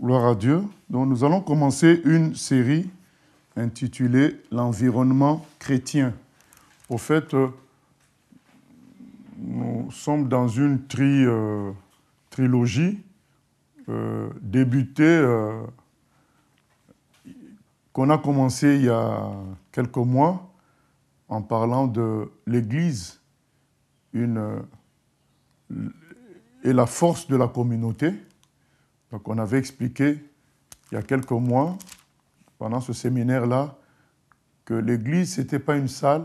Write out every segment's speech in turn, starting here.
Gloire à Dieu. Donc nous allons commencer une série intitulée L'environnement chrétien. Au fait, euh, nous sommes dans une euh, trilogie euh, débutée qu'on a commencé il y a quelques mois en parlant de l'Église et la force de la communauté. Donc on avait expliqué il y a quelques mois, pendant ce séminaire-là, que l'Église, ce n'était pas une salle,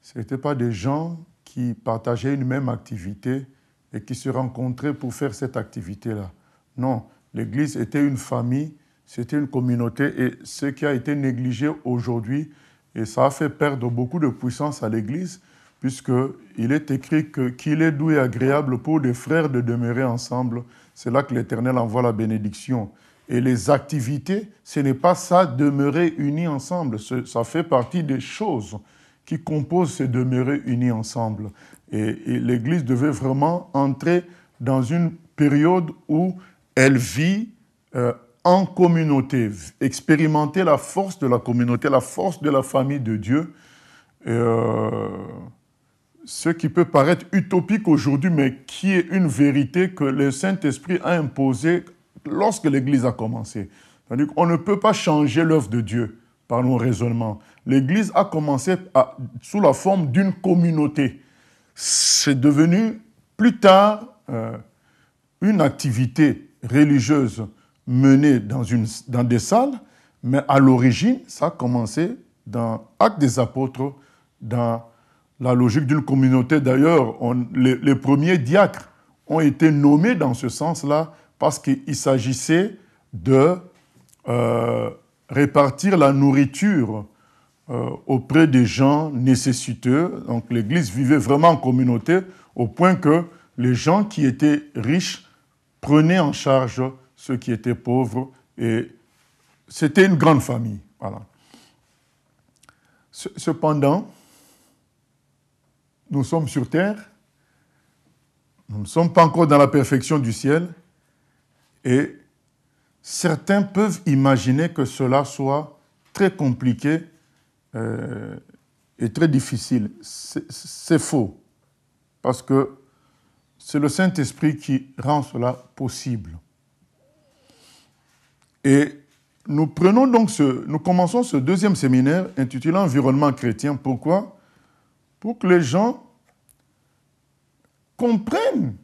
ce n'était pas des gens qui partageaient une même activité et qui se rencontraient pour faire cette activité-là. Non, l'Église était une famille, c'était une communauté et ce qui a été négligé aujourd'hui, et ça a fait perdre beaucoup de puissance à l'Église, puisqu'il est écrit qu'il est doux et agréable pour des frères de demeurer ensemble c'est là que l'Éternel envoie la bénédiction. Et les activités, ce n'est pas ça, demeurer unis ensemble. Ça fait partie des choses qui composent ces demeurer unis ensemble. Et, l'Église devait vraiment entrer dans une période où elle vit euh, en communauté, expérimenter la force de la communauté, la force de la famille de Dieu. Euh, ce qui peut paraître utopique aujourd'hui, mais qui est une vérité que le Saint-Esprit a imposée lorsque l'Église a commencé. On ne peut pas changer l'œuvre de Dieu par nos raisonnements. L'Église a commencé à, sous la forme d'une communauté. C'est devenu plus tard euh, une activité religieuse menée dans, une, dans des salles, mais à l'origine, ça a commencé dans Actes des Apôtres, dans la logique d'une communauté. D'ailleurs, les, premiers diacres ont été nommés dans ce sens-là parce qu'il s'agissait de euh, répartir la nourriture euh, auprès des gens nécessiteux. Donc l'Église vivait vraiment en communauté au point que les gens qui étaient riches prenaient en charge ceux qui étaient pauvres et c'était une grande famille. Cependant, nous sommes sur terre, nous ne sommes pas encore dans la perfection du ciel, et certains peuvent imaginer que cela soit très compliqué euh, et très difficile. C'est faux, parce que c'est le Saint-Esprit qui rend cela possible. Et nous prenons donc ce, nous commençons ce deuxième séminaire intitulé Environnement chrétien. Pourquoi pour que les gens comprennent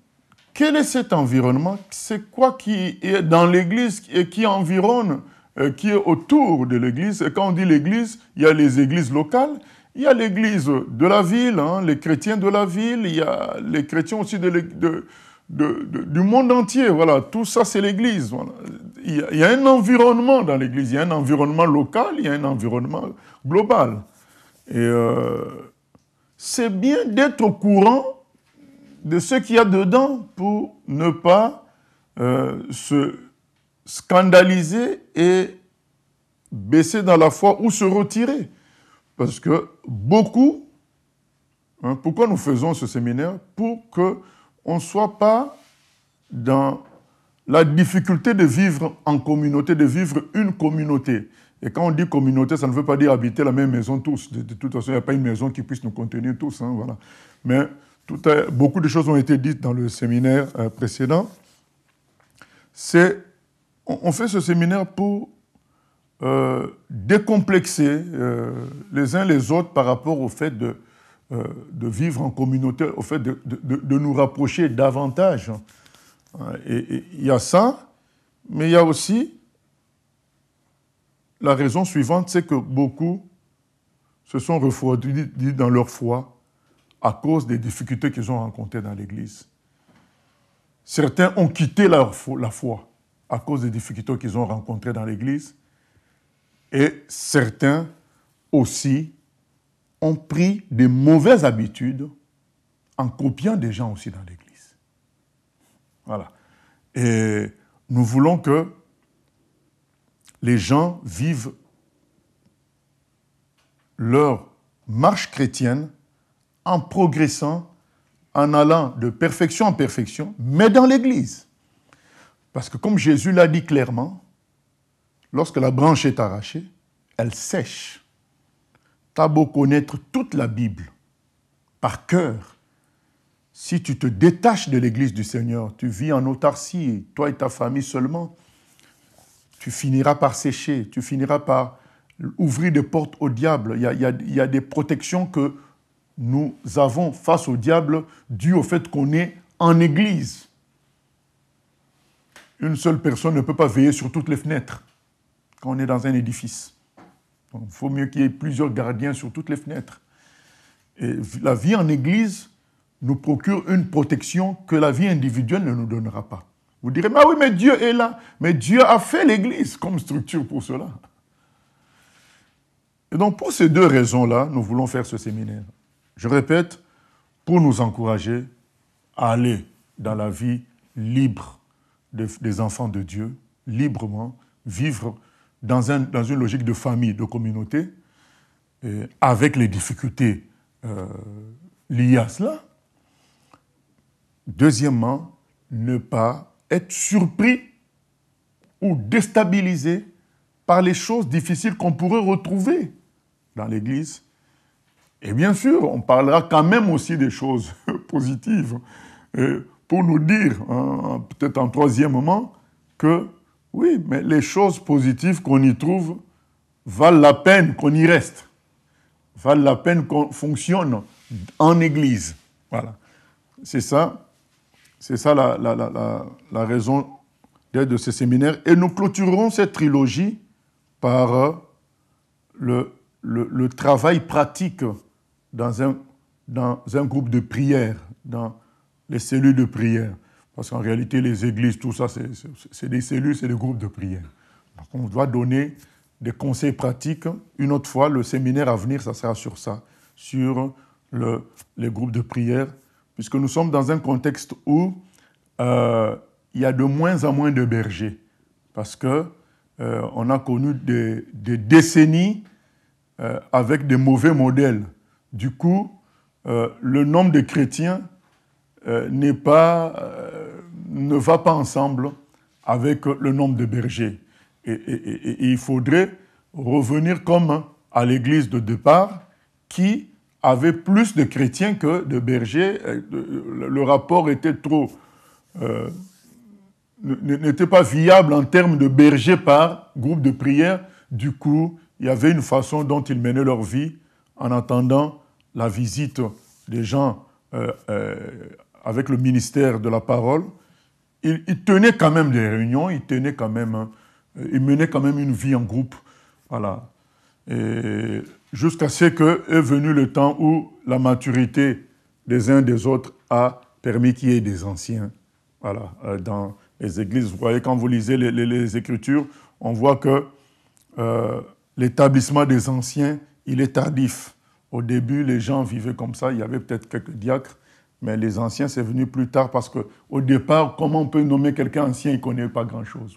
quel est cet environnement, c'est quoi qui est dans l'Église et qui environne, euh, qui est autour de l'Église. Et quand on dit l'Église, il y a les églises locales, il y a l'Église de la ville, hein, les chrétiens de la ville, il y a les chrétiens aussi du monde entier. Voilà, tout ça, c'est l'Église. Il, y a, un environnement dans l'Église, il y a un environnement local, il y a un environnement global. Et euh, c'est bien d'être au courant de ce qu'il y a dedans pour ne pas euh, se scandaliser et baisser dans la foi ou se retirer. Parce que beaucoup, hein, pourquoi nous faisons ce séminaire Pour qu'on ne soit pas dans la difficulté de vivre en communauté, de vivre une communauté. Et quand on dit communauté, ça ne veut pas dire habiter la même maison tous. De, toute façon, il n'y a pas une maison qui puisse nous contenir tous. Hein, voilà. Mais tout beaucoup de choses ont été dites dans le séminaire euh, précédent. C'est, on, fait ce séminaire pour euh, décomplexer euh, les uns les autres par rapport au fait de, de vivre en communauté, au fait de, de nous rapprocher davantage. Et il y a ça, mais il y a aussi la raison suivante, c'est que beaucoup se sont refroidis dans leur foi à cause des difficultés qu'ils ont rencontrées dans l'Église. Certains ont quitté leur la foi à cause des difficultés qu'ils ont rencontrées dans l'Église. Et certains aussi ont pris des mauvaises habitudes en copiant des gens aussi dans l'Église. Voilà. Et nous voulons que les gens vivent leur marche chrétienne en progressant, en allant de perfection en perfection, mais dans l'Église. Parce que comme Jésus l'a dit clairement, lorsque la branche est arrachée, elle sèche. T'as beau connaître toute la Bible par cœur, si tu te détaches de l'Église du Seigneur, tu vis en autarcie, toi et ta famille seulement, tu finiras par sécher, tu finiras par ouvrir des portes au diable. Il y a, des protections que nous avons face au diable dues au fait qu'on est en église. Une seule personne ne peut pas veiller sur toutes les fenêtres quand on est dans un édifice. il faut mieux qu'il y ait plusieurs gardiens sur toutes les fenêtres. Et la vie en église nous procure une protection que la vie individuelle ne nous donnera pas. Vous direz, mais bah oui, mais Dieu est là. Mais Dieu a fait l'Église comme structure pour cela. Et donc, pour ces deux raisons-là, nous voulons faire ce séminaire. Je répète, pour nous encourager à aller dans la vie libre des, enfants de Dieu, librement, vivre dans, une logique de famille, de communauté, avec les difficultés euh, liées à cela. Deuxièmement, ne pas être surpris ou déstabilisé par les choses difficiles qu'on pourrait retrouver dans l'Église. Et bien sûr, on parlera quand même aussi des choses positives pour nous dire, hein, peut-être en troisième moment, que oui, mais les choses positives qu'on y trouve valent la peine qu'on y reste, valent la peine qu'on fonctionne en Église. Voilà. C'est ça c'est ça la, la, la, raison de ce séminaire. Et nous clôturerons cette trilogie par euh, le, travail pratique dans un, dans un groupe de prière, dans les cellules de prière. Parce qu'en réalité, les églises, tout ça, c'est des cellules, c'est des groupes de prière. Donc on doit donner des conseils pratiques. Une autre fois, le séminaire à venir, ça sera sur ça, sur le, les groupes de prière puisque nous sommes dans un contexte où euh, il y a de moins en moins de bergers, parce que euh, on a connu des, décennies euh, avec des mauvais modèles. Du coup, le nombre de chrétiens n'est pas, ne va pas ensemble avec le nombre de bergers. et il faudrait revenir comme à l'église de départ qui avait plus de chrétiens que de bergers. Euh, le rapport était trop. Euh, n'était pas viable en termes de bergers par groupe de prière. Du coup, il y avait une façon dont ils menaient leur vie en attendant la visite des gens euh, avec le ministère de la parole. Ils, tenaient quand même des réunions, ils tenaient quand même, ils menaient quand même une vie en groupe. Voilà. Et jusqu'à ce que est venu le temps où la maturité des uns des autres a permis qu'il y ait des anciens. Voilà, euh, dans les églises, vous voyez, quand vous lisez les, Écritures, on voit que euh, l'établissement des anciens, il est tardif. Au début, les gens vivaient comme ça, il y avait peut-être quelques diacres, mais les anciens, c'est venu plus tard parce qu'au départ, comment on peut nommer quelqu'un ancien, il ne connaît pas grand-chose.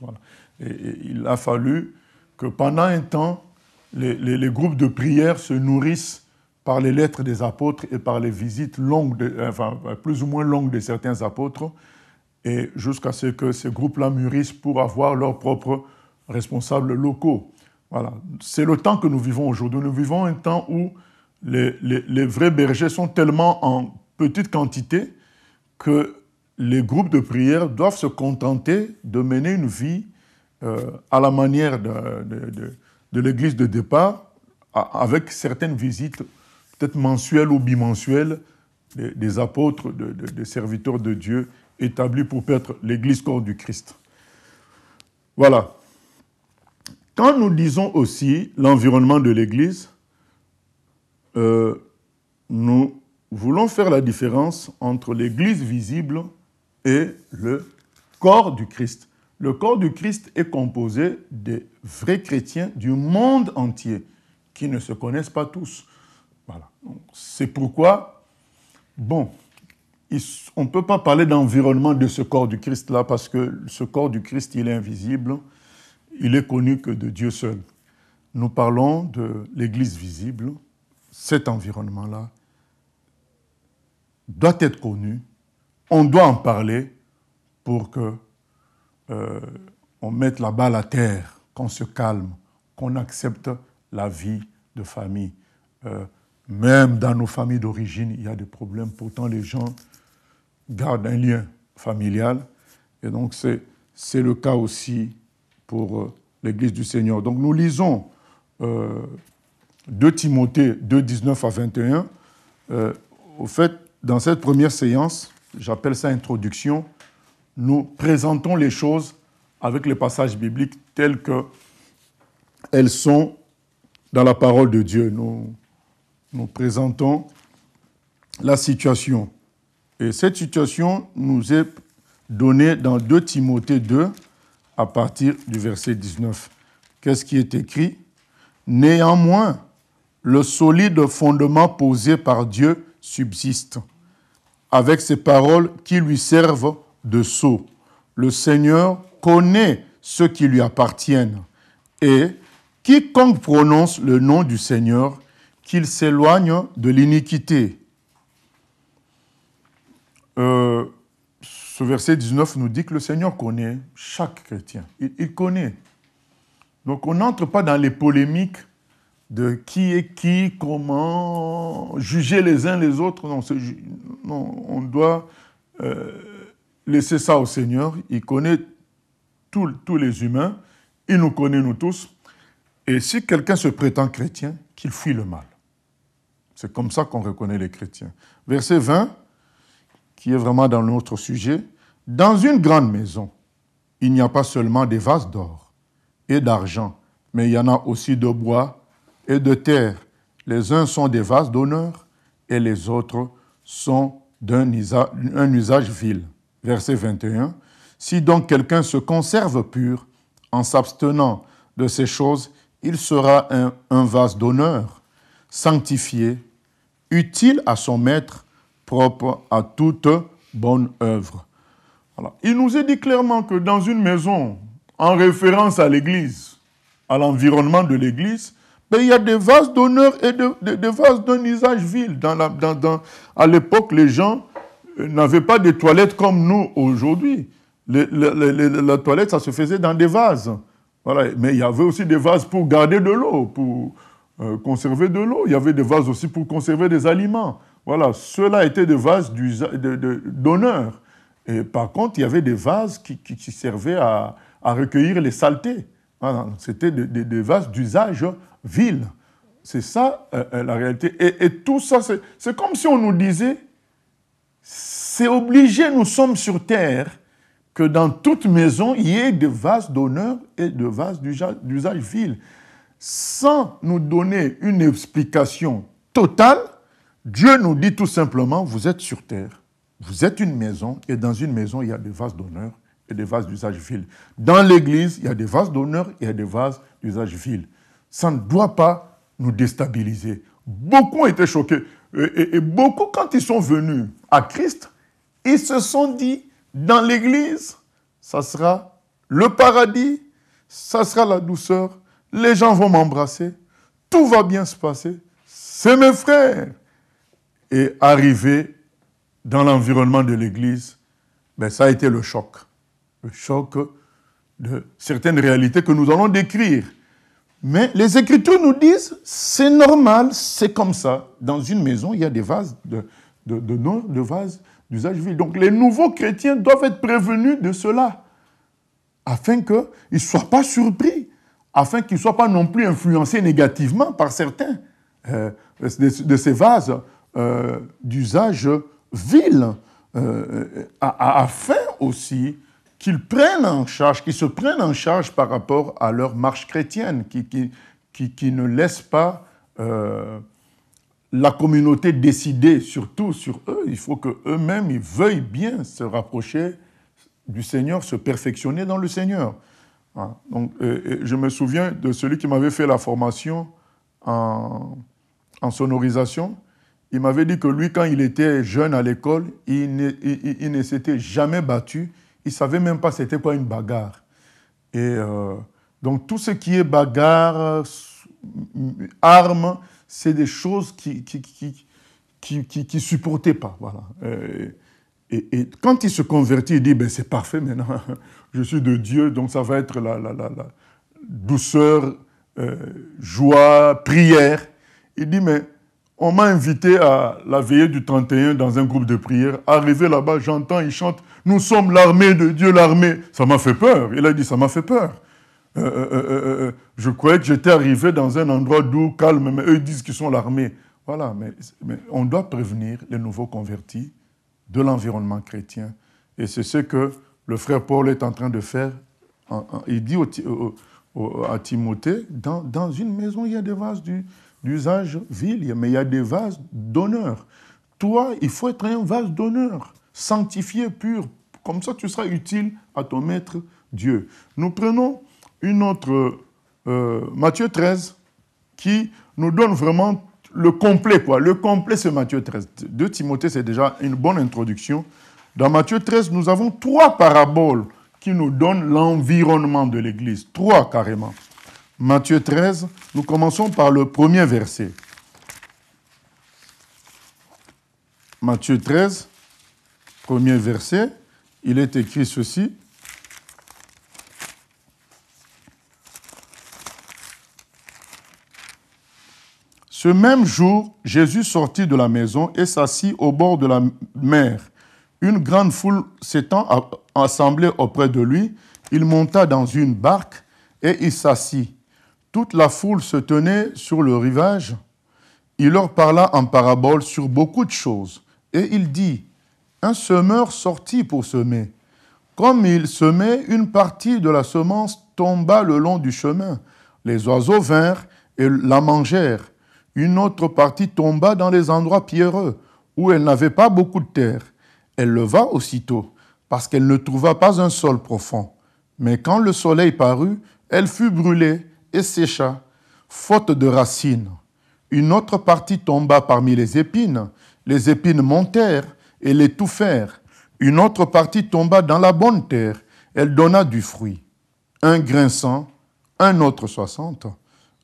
et il a fallu que pendant un temps, les, groupes de prière se nourrissent par les lettres des apôtres et par les visites longues, euh, euh, plus ou moins longues de certains apôtres, et jusqu'à ce que ces groupes-là mûrissent pour avoir leurs propres responsables locaux. Voilà. C'est le temps que nous vivons aujourd'hui. Nous vivons un temps où les, vrais bergers sont tellement en petite quantité que les groupes de prière doivent se contenter de mener une vie euh, à la manière de de l'église de départ, avec certaines visites, peut-être mensuelles ou bimensuelles, des, apôtres, des serviteurs de Dieu établis pour être l'église corps du Christ. Voilà. Quand nous disons aussi l'environnement de l'église, euh, nous voulons faire la différence entre l'église visible et le corps du Christ. Le corps du Christ est composé de vrais chrétiens du monde entier qui ne se connaissent pas tous. Voilà. C'est pourquoi, bon, on ne peut pas parler d'environnement de ce corps du Christ là parce que ce corps du Christ, il est invisible, il est connu que de Dieu seul. Nous parlons de l'Église visible. Cet environnement là doit être connu. On doit en parler pour que euh, on mette la balle à terre, qu'on se calme, qu'on accepte la vie de famille. Euh, même dans nos familles d'origine, il y a des problèmes. Pourtant, les gens gardent un lien familial. Et donc, c'est le cas aussi pour euh, l'Église du Seigneur. Donc, nous lisons euh, 2 Timothée 2, 19 à 21. au fait, dans cette première séance, j'appelle ça introduction, nous présentons les choses avec les passages bibliques tels que elles sont dans la parole de Dieu. Nous, nous présentons la situation. Et cette situation nous est donnée dans 2 Timothée 2 à partir du verset 19. Qu'est-ce qui est écrit Néanmoins, le solide fondement posé par Dieu subsiste, avec ses paroles qui lui servent de sceaux. Le Seigneur connaît ceux qui lui appartiennent. Et quiconque prononce le nom du Seigneur, qu'il s'éloigne de l'iniquité. Euh, ce verset 19 nous dit que le Seigneur connaît chaque chrétien. Il, connaît. Donc on n'entre pas dans les polémiques de qui est qui, comment juger les uns les autres. Non, on doit euh, laissez ça au Seigneur. Il connaît tous, les humains. Il nous connaît, nous tous. Et si quelqu'un se prétend chrétien, qu'il fuit le mal. C'est comme ça qu'on reconnaît les chrétiens. Verset 20, qui est vraiment dans notre sujet. Dans une grande maison, il n'y a pas seulement des vases d'or et d'argent, mais il y en a aussi de bois et de terre. Les uns sont des vases d'honneur et les autres sont d'un usage, usage vil verset 21, Si donc quelqu'un se conserve pur en s'abstenant de ces choses, il sera un, vase d'honneur, sanctifié, utile à son maître, propre à toute bonne œuvre. il nous est dit clairement que dans une maison, en référence à l'église, à l'environnement de l'église, ben, il y a des vases d'honneur et de, des vases d'un usage vil. à l'époque, les gens n'avaient pas de toilettes comme nous aujourd'hui. La toilette, ça se faisait dans des vases. Voilà. Mais il y avait aussi des vases pour garder de l'eau, pour euh, conserver de l'eau. Il y avait des vases aussi pour conserver des aliments. Voilà. Cela était des vases d'honneur. De, Et par contre, il y avait des vases qui, servaient à, recueillir les saletés. C'était des, vases d'usage vil. C'est ça euh, euh, la réalité. et, tout ça, c'est comme si on nous disait, c'est obligé, nous sommes sur terre, que dans toute maison, il y ait des vases d'honneur et des vases d'usage vil. Sans nous donner une explication totale, Dieu nous dit tout simplement, vous êtes sur terre, vous êtes une maison, et dans une maison, il y a des vases d'honneur et des vases d'usage vil. Dans l'Église, il y a des vases d'honneur et il y a des vases d'usage vil. Ça ne doit pas nous déstabiliser. Beaucoup ont été choqués. Et, beaucoup, quand ils sont venus à Christ, ils se sont dit, dans l'Église, ça sera le paradis, ça sera la douceur, les gens vont m'embrasser, tout va bien se passer, c'est mes frères. Et arrivé dans l'environnement de l'Église, ben ça a été le choc. Le choc de certaines réalités que nous allons décrire. Mais les Écritures nous disent, c'est normal, c'est comme ça. Dans une maison, il y a des vases de, de, vases d'usage vil. Donc les nouveaux chrétiens doivent être prévenus de cela, afin qu'ils ne soient pas surpris, afin qu'ils ne soient pas non plus influencés négativement par certains euh, de, ces vases euh, d'usage vil, euh, afin aussi qu'ils prennent en charge, qu'ils se prennent en charge par rapport à leur marche chrétienne, qui, ne laisse pas euh, la communauté décider surtout sur eux. Il faut queux mêmes ils veuillent bien se rapprocher du Seigneur, se perfectionner dans le Seigneur. Hein? Donc, je me souviens de celui qui m'avait fait la formation en, sonorisation. Il m'avait dit que lui, quand il était jeune à l'école, il ne, il ne s'était jamais battu il ne savait même pas c'était quoi une bagarre. Et euh, donc tout ce qui est bagarre, euh, armes, c'est des choses qui qui, qui, pas. Voilà. Et, quand il se convertit, il dit ben, c'est parfait maintenant, je suis de Dieu, donc ça va être la, la, la, la douceur, euh, joie, prière. Il dit mais on m'a invité à la veillée du 31 dans un groupe de prière. Arrivé là-bas, j'entends, ils chantent Nous sommes l'armée de Dieu, l'armée. Ça m'a fait peur. Il a dit Ça m'a fait peur. Euh, euh, euh, je croyais que j'étais arrivé dans un endroit doux, calme, mais eux disent qu'ils sont l'armée. Voilà, mais, on doit prévenir les nouveaux convertis de l'environnement chrétien. Et c'est ce que le frère Paul est en train de faire. Il dit à Timothée, dans, une maison, il y a des vases du, d'usage vil, mais il y a des vases d'honneur. Toi, il faut être un vase d'honneur, sanctifié, pur. Comme ça, tu seras utile à ton maître Dieu. Nous prenons une autre, euh, Matthieu 13, qui nous donne vraiment le complet, quoi. Le complet, c'est Matthieu 13. De Timothée, c'est déjà une bonne introduction. Dans Matthieu 13, nous avons trois paraboles qui nous donnent l'environnement de l'Église. Trois, carrément. Matthieu 13, nous commençons par le premier verset. Matthieu 13, premier verset, il est écrit ceci. Ce même jour, Jésus sortit de la maison et s'assit au bord de la mer. Une grande foule s'étant assemblée auprès de lui, il monta dans une barque et il s'assit. Toute la foule se tenait sur le rivage. Il leur parla en parabole sur beaucoup de choses. Et il dit, Un semeur sortit pour semer. Comme il semait, une partie de la semence tomba le long du chemin. Les oiseaux vinrent et la mangèrent. Une autre partie tomba dans les endroits pierreux, où elle n'avait pas beaucoup de terre. Elle leva aussitôt, parce qu'elle ne trouva pas un sol profond. Mais quand le soleil parut, elle fut brûlée, et sécha, faute de racines. Une autre partie tomba parmi les épines, les épines montèrent et l'étouffèrent. Une autre partie tomba dans la bonne terre, elle donna du fruit. Un grain un autre soixante,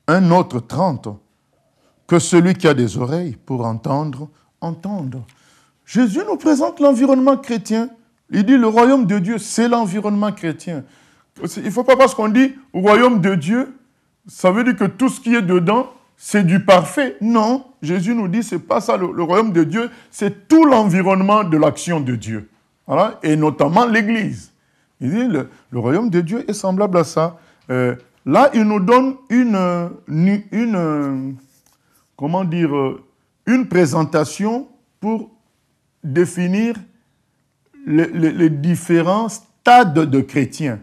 un autre trente. Que celui qui a des oreilles pour entendre, entende. Jésus nous présente l'environnement chrétien. Il dit le royaume de Dieu, c'est l'environnement chrétien. Il ne faut pas parce qu'on dit royaume de Dieu ça veut dire que tout ce qui est dedans, c'est du parfait. Non, Jésus nous dit, c'est pas ça le, royaume de Dieu, c'est tout l'environnement de l'action de Dieu. Voilà, et notamment l'Église. Il dit, le, le, royaume de Dieu est semblable à ça. Euh, là, il nous donne une, une, comment dire, euh, une présentation pour définir les différents stades de chrétiens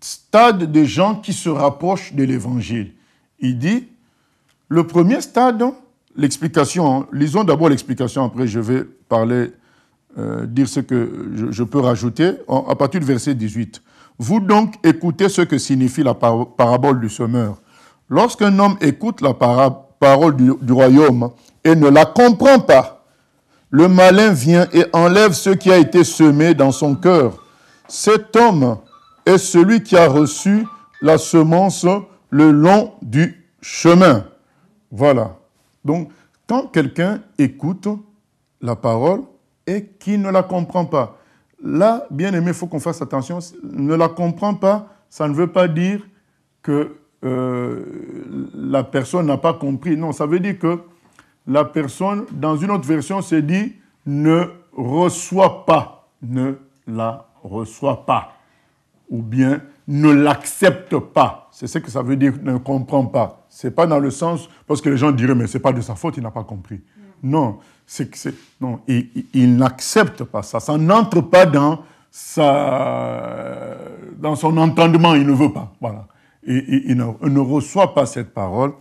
stade des gens qui se rapprochent de l'évangile. Il dit, le premier stade, l'explication, hein, lisons d'abord l'explication, après je vais parler, euh, dire ce que je, peux rajouter, à partir du verset 18. Vous donc écoutez ce que signifie la parabole du semeur. Lorsqu'un homme écoute la parole du royaume et ne la comprend pas, le malin vient et enlève ce qui a été semé dans son cœur. Cet homme est celui qui a reçu la semence le long du chemin. Voilà. Donc, quand quelqu'un écoute la parole et qui ne la comprend pas, là, bien aimé, il faut qu'on fasse attention. Ne la comprend pas, ça ne veut pas dire que euh, la personne n'a pas compris. Non, ça veut dire que la personne, dans une autre version, se dit ne reçoit pas, ne la reçoit pas ou bien ne l'accepte pas. C'est ce que ça veut dire ne comprend pas. C'est pas dans le sens parce que les gens diraient mais c'est pas de sa faute, il n'a pas compris. Mm. Non, c'est que non, il, n'accepte pas ça. Ça n'entre pas dans sa, dans son entendement. Il ne veut pas. Voilà. Et, il, ne, reçoit pas cette parole.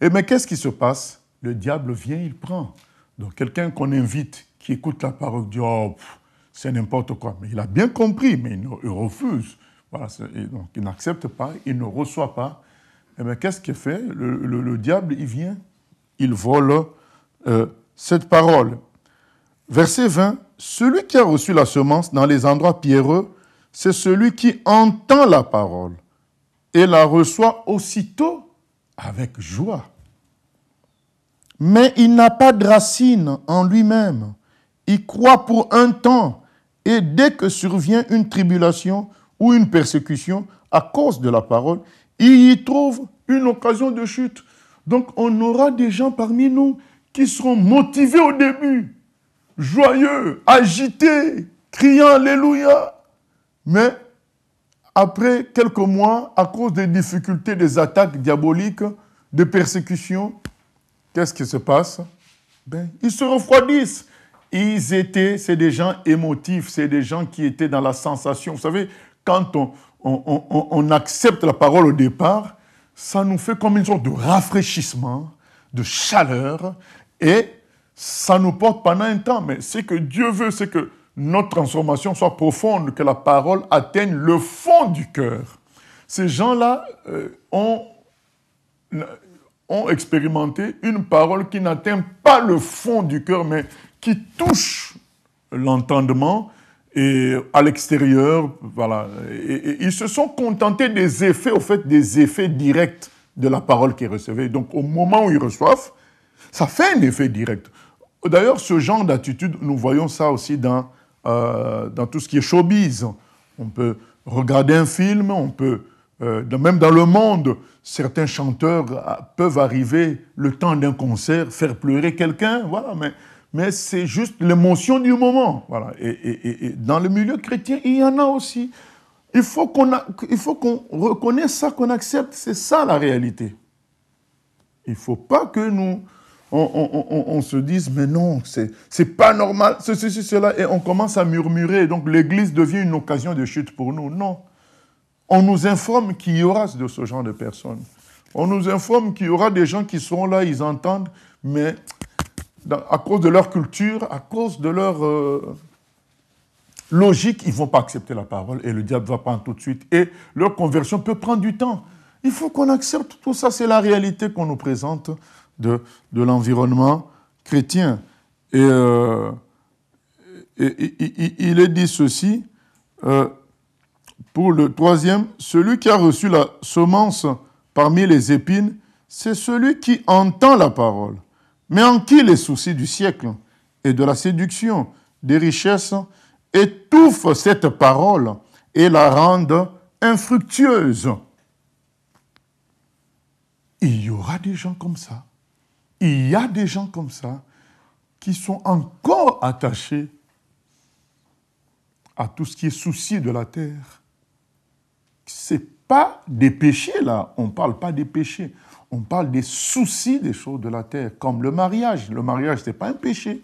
Et mais qu'est-ce qui se passe Le diable vient, il prend. Donc quelqu'un qu'on invite, qui écoute la parole, dit oh, c'est n'importe quoi. Mais il a bien compris, mais il, refuse. Voilà, donc il n'accepte pas, il ne reçoit pas. Et eh bien qu'est-ce qu'il fait le, diable, il vient, il vole euh, cette parole. Verset 20, celui qui a reçu la semence dans les endroits pierreux, c'est celui qui entend la parole et la reçoit aussitôt avec joie. Mais il n'a pas de racine en lui-même. Il croit pour un temps et dès que survient une tribulation, ou une persécution à cause de la parole, il y trouve une occasion de chute. Donc on aura des gens parmi nous qui seront motivés au début, joyeux, agités, criant Alléluia. Mais après quelques mois, à cause des difficultés, des attaques diaboliques, des persécutions, qu'est-ce qui se passe ben, Ils se refroidissent. Ils étaient, c'est des gens émotifs, c'est des gens qui étaient dans la sensation. Vous savez, quand on, accepte la parole au départ, ça nous fait comme une sorte de rafraîchissement, de chaleur, et ça nous porte pendant un temps. Mais ce que Dieu veut, c'est que notre transformation soit profonde, que la parole atteigne le fond du cœur. Ces gens-là euh, ont expérimenté une parole qui n'atteint pas le fond du cœur, mais qui touche l'entendement et à l'extérieur, voilà. ils se sont contentés des effets, au fait, des effets directs de la parole qu'ils recevaient. Donc, au moment où ils reçoivent, ça fait un effet direct. D'ailleurs, ce genre d'attitude, nous voyons ça aussi dans, euh, dans tout ce qui est showbiz. On peut regarder un film, on peut, euh, même dans le monde, certains chanteurs euh, peuvent arriver le temps d'un concert, faire pleurer quelqu'un, voilà, mais mais c'est juste l'émotion du moment. Voilà. Et, et, et, dans le milieu chrétien, il y en a aussi. Il faut qu'on qu'on reconnaisse ça, qu'on accepte. C'est ça la réalité. Il ne faut pas que nous, on, on, on, on se dise, mais non, c'est pas normal, ceci, ceci, cela, et on commence à murmurer. Donc l'Église devient une occasion de chute pour nous. Non. On nous informe qu'il y aura de ce genre de personnes. On nous informe qu'il y aura des gens qui seront là, ils entendent, mais à cause de leur culture, à cause de leur euh, logique, ils ne vont pas accepter la parole et le diable va prendre tout de suite. Et leur conversion peut prendre du temps. Il faut qu'on accepte tout ça. C'est la réalité qu'on nous présente de, l'environnement chrétien. Euh, et, il est dit ceci, euh, pour le troisième, celui qui a reçu la semence parmi les épines, c'est celui qui entend la parole mais en qui les soucis du siècle et de la séduction des richesses étouffent cette parole et la rendent infructueuse. Il y aura des gens comme ça. Il y a des gens comme ça qui sont encore attachés à tout ce qui est souci de la terre. Ce n'est pas des péchés, là. On ne parle pas des péchés on parle des soucis des choses de la terre, comme le mariage. Le mariage, ce n'est pas un péché.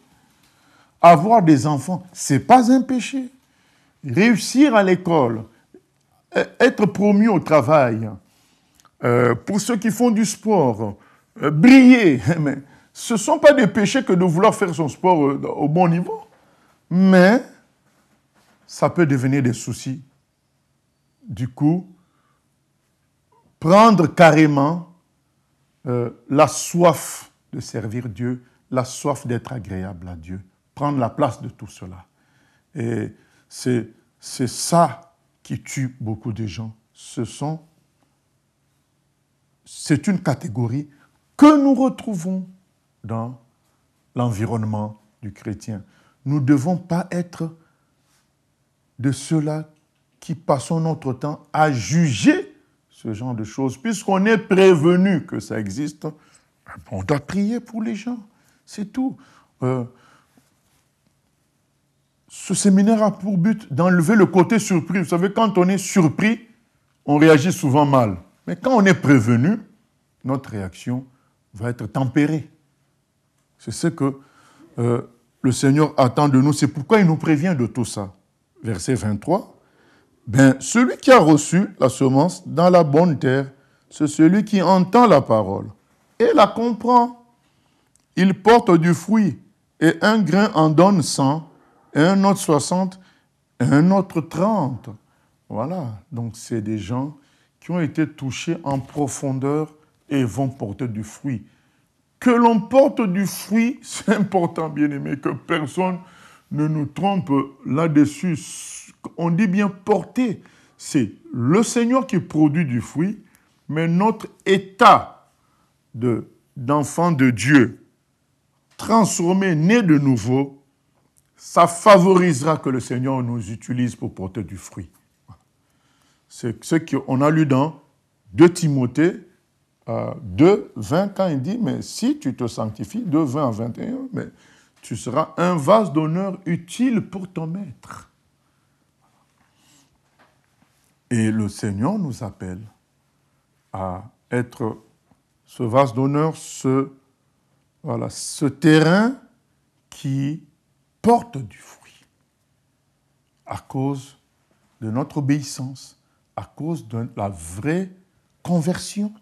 Avoir des enfants, ce n'est pas un péché. Réussir à l'école, e-, être promu au travail, euh, pour ceux qui font du sport, euh, briller, mais ce ne sont pas des péchés que de vouloir faire son sport euh, au bon niveau, mais ça peut devenir des soucis. Du coup, prendre carrément euh, la soif de servir Dieu, la soif d'être agréable à Dieu, prendre la place de tout cela. Et c'est, c'est ça qui tue beaucoup de gens. Ce sont, c'est une catégorie que nous retrouvons dans l'environnement du chrétien. Nous ne devons pas être de ceux-là qui passons notre temps à juger ce genre de choses, puisqu'on est prévenu que ça existe, on doit prier pour les gens. C'est tout. Euh, ce séminaire a pour but d'enlever le côté surpris. Vous savez, quand on est surpris, on réagit souvent mal. Mais quand on est prévenu, notre réaction va être tempérée. C'est ce que euh, le Seigneur attend de nous. C'est pourquoi il nous prévient de tout ça. Verset 23, ben, celui qui a reçu la semence dans la bonne terre, c'est celui qui entend la parole et la comprend. Il porte du fruit, et un grain en donne 100, et un autre 60, et un autre 30. Voilà, donc c'est des gens qui ont été touchés en profondeur et vont porter du fruit. Que l'on porte du fruit, c'est important, bien aimé, que personne ne nous trompe là-dessus on dit bien porter, c'est le Seigneur qui produit du fruit, mais notre état d'enfant de, Dieu, transformé, né de nouveau, ça favorisera que le Seigneur nous utilise pour porter du fruit. C'est ce qu'on a lu dans 2 Timothée 2, euh, 20, quand il dit, mais si tu te sanctifies, de 20 à 21, mais tu seras un vase d'honneur utile pour ton maître. Et le Seigneur nous appelle à être ce vase d'honneur, ce, voilà, ce terrain qui porte du fruit à cause de notre obéissance, à cause de la vraie conversion.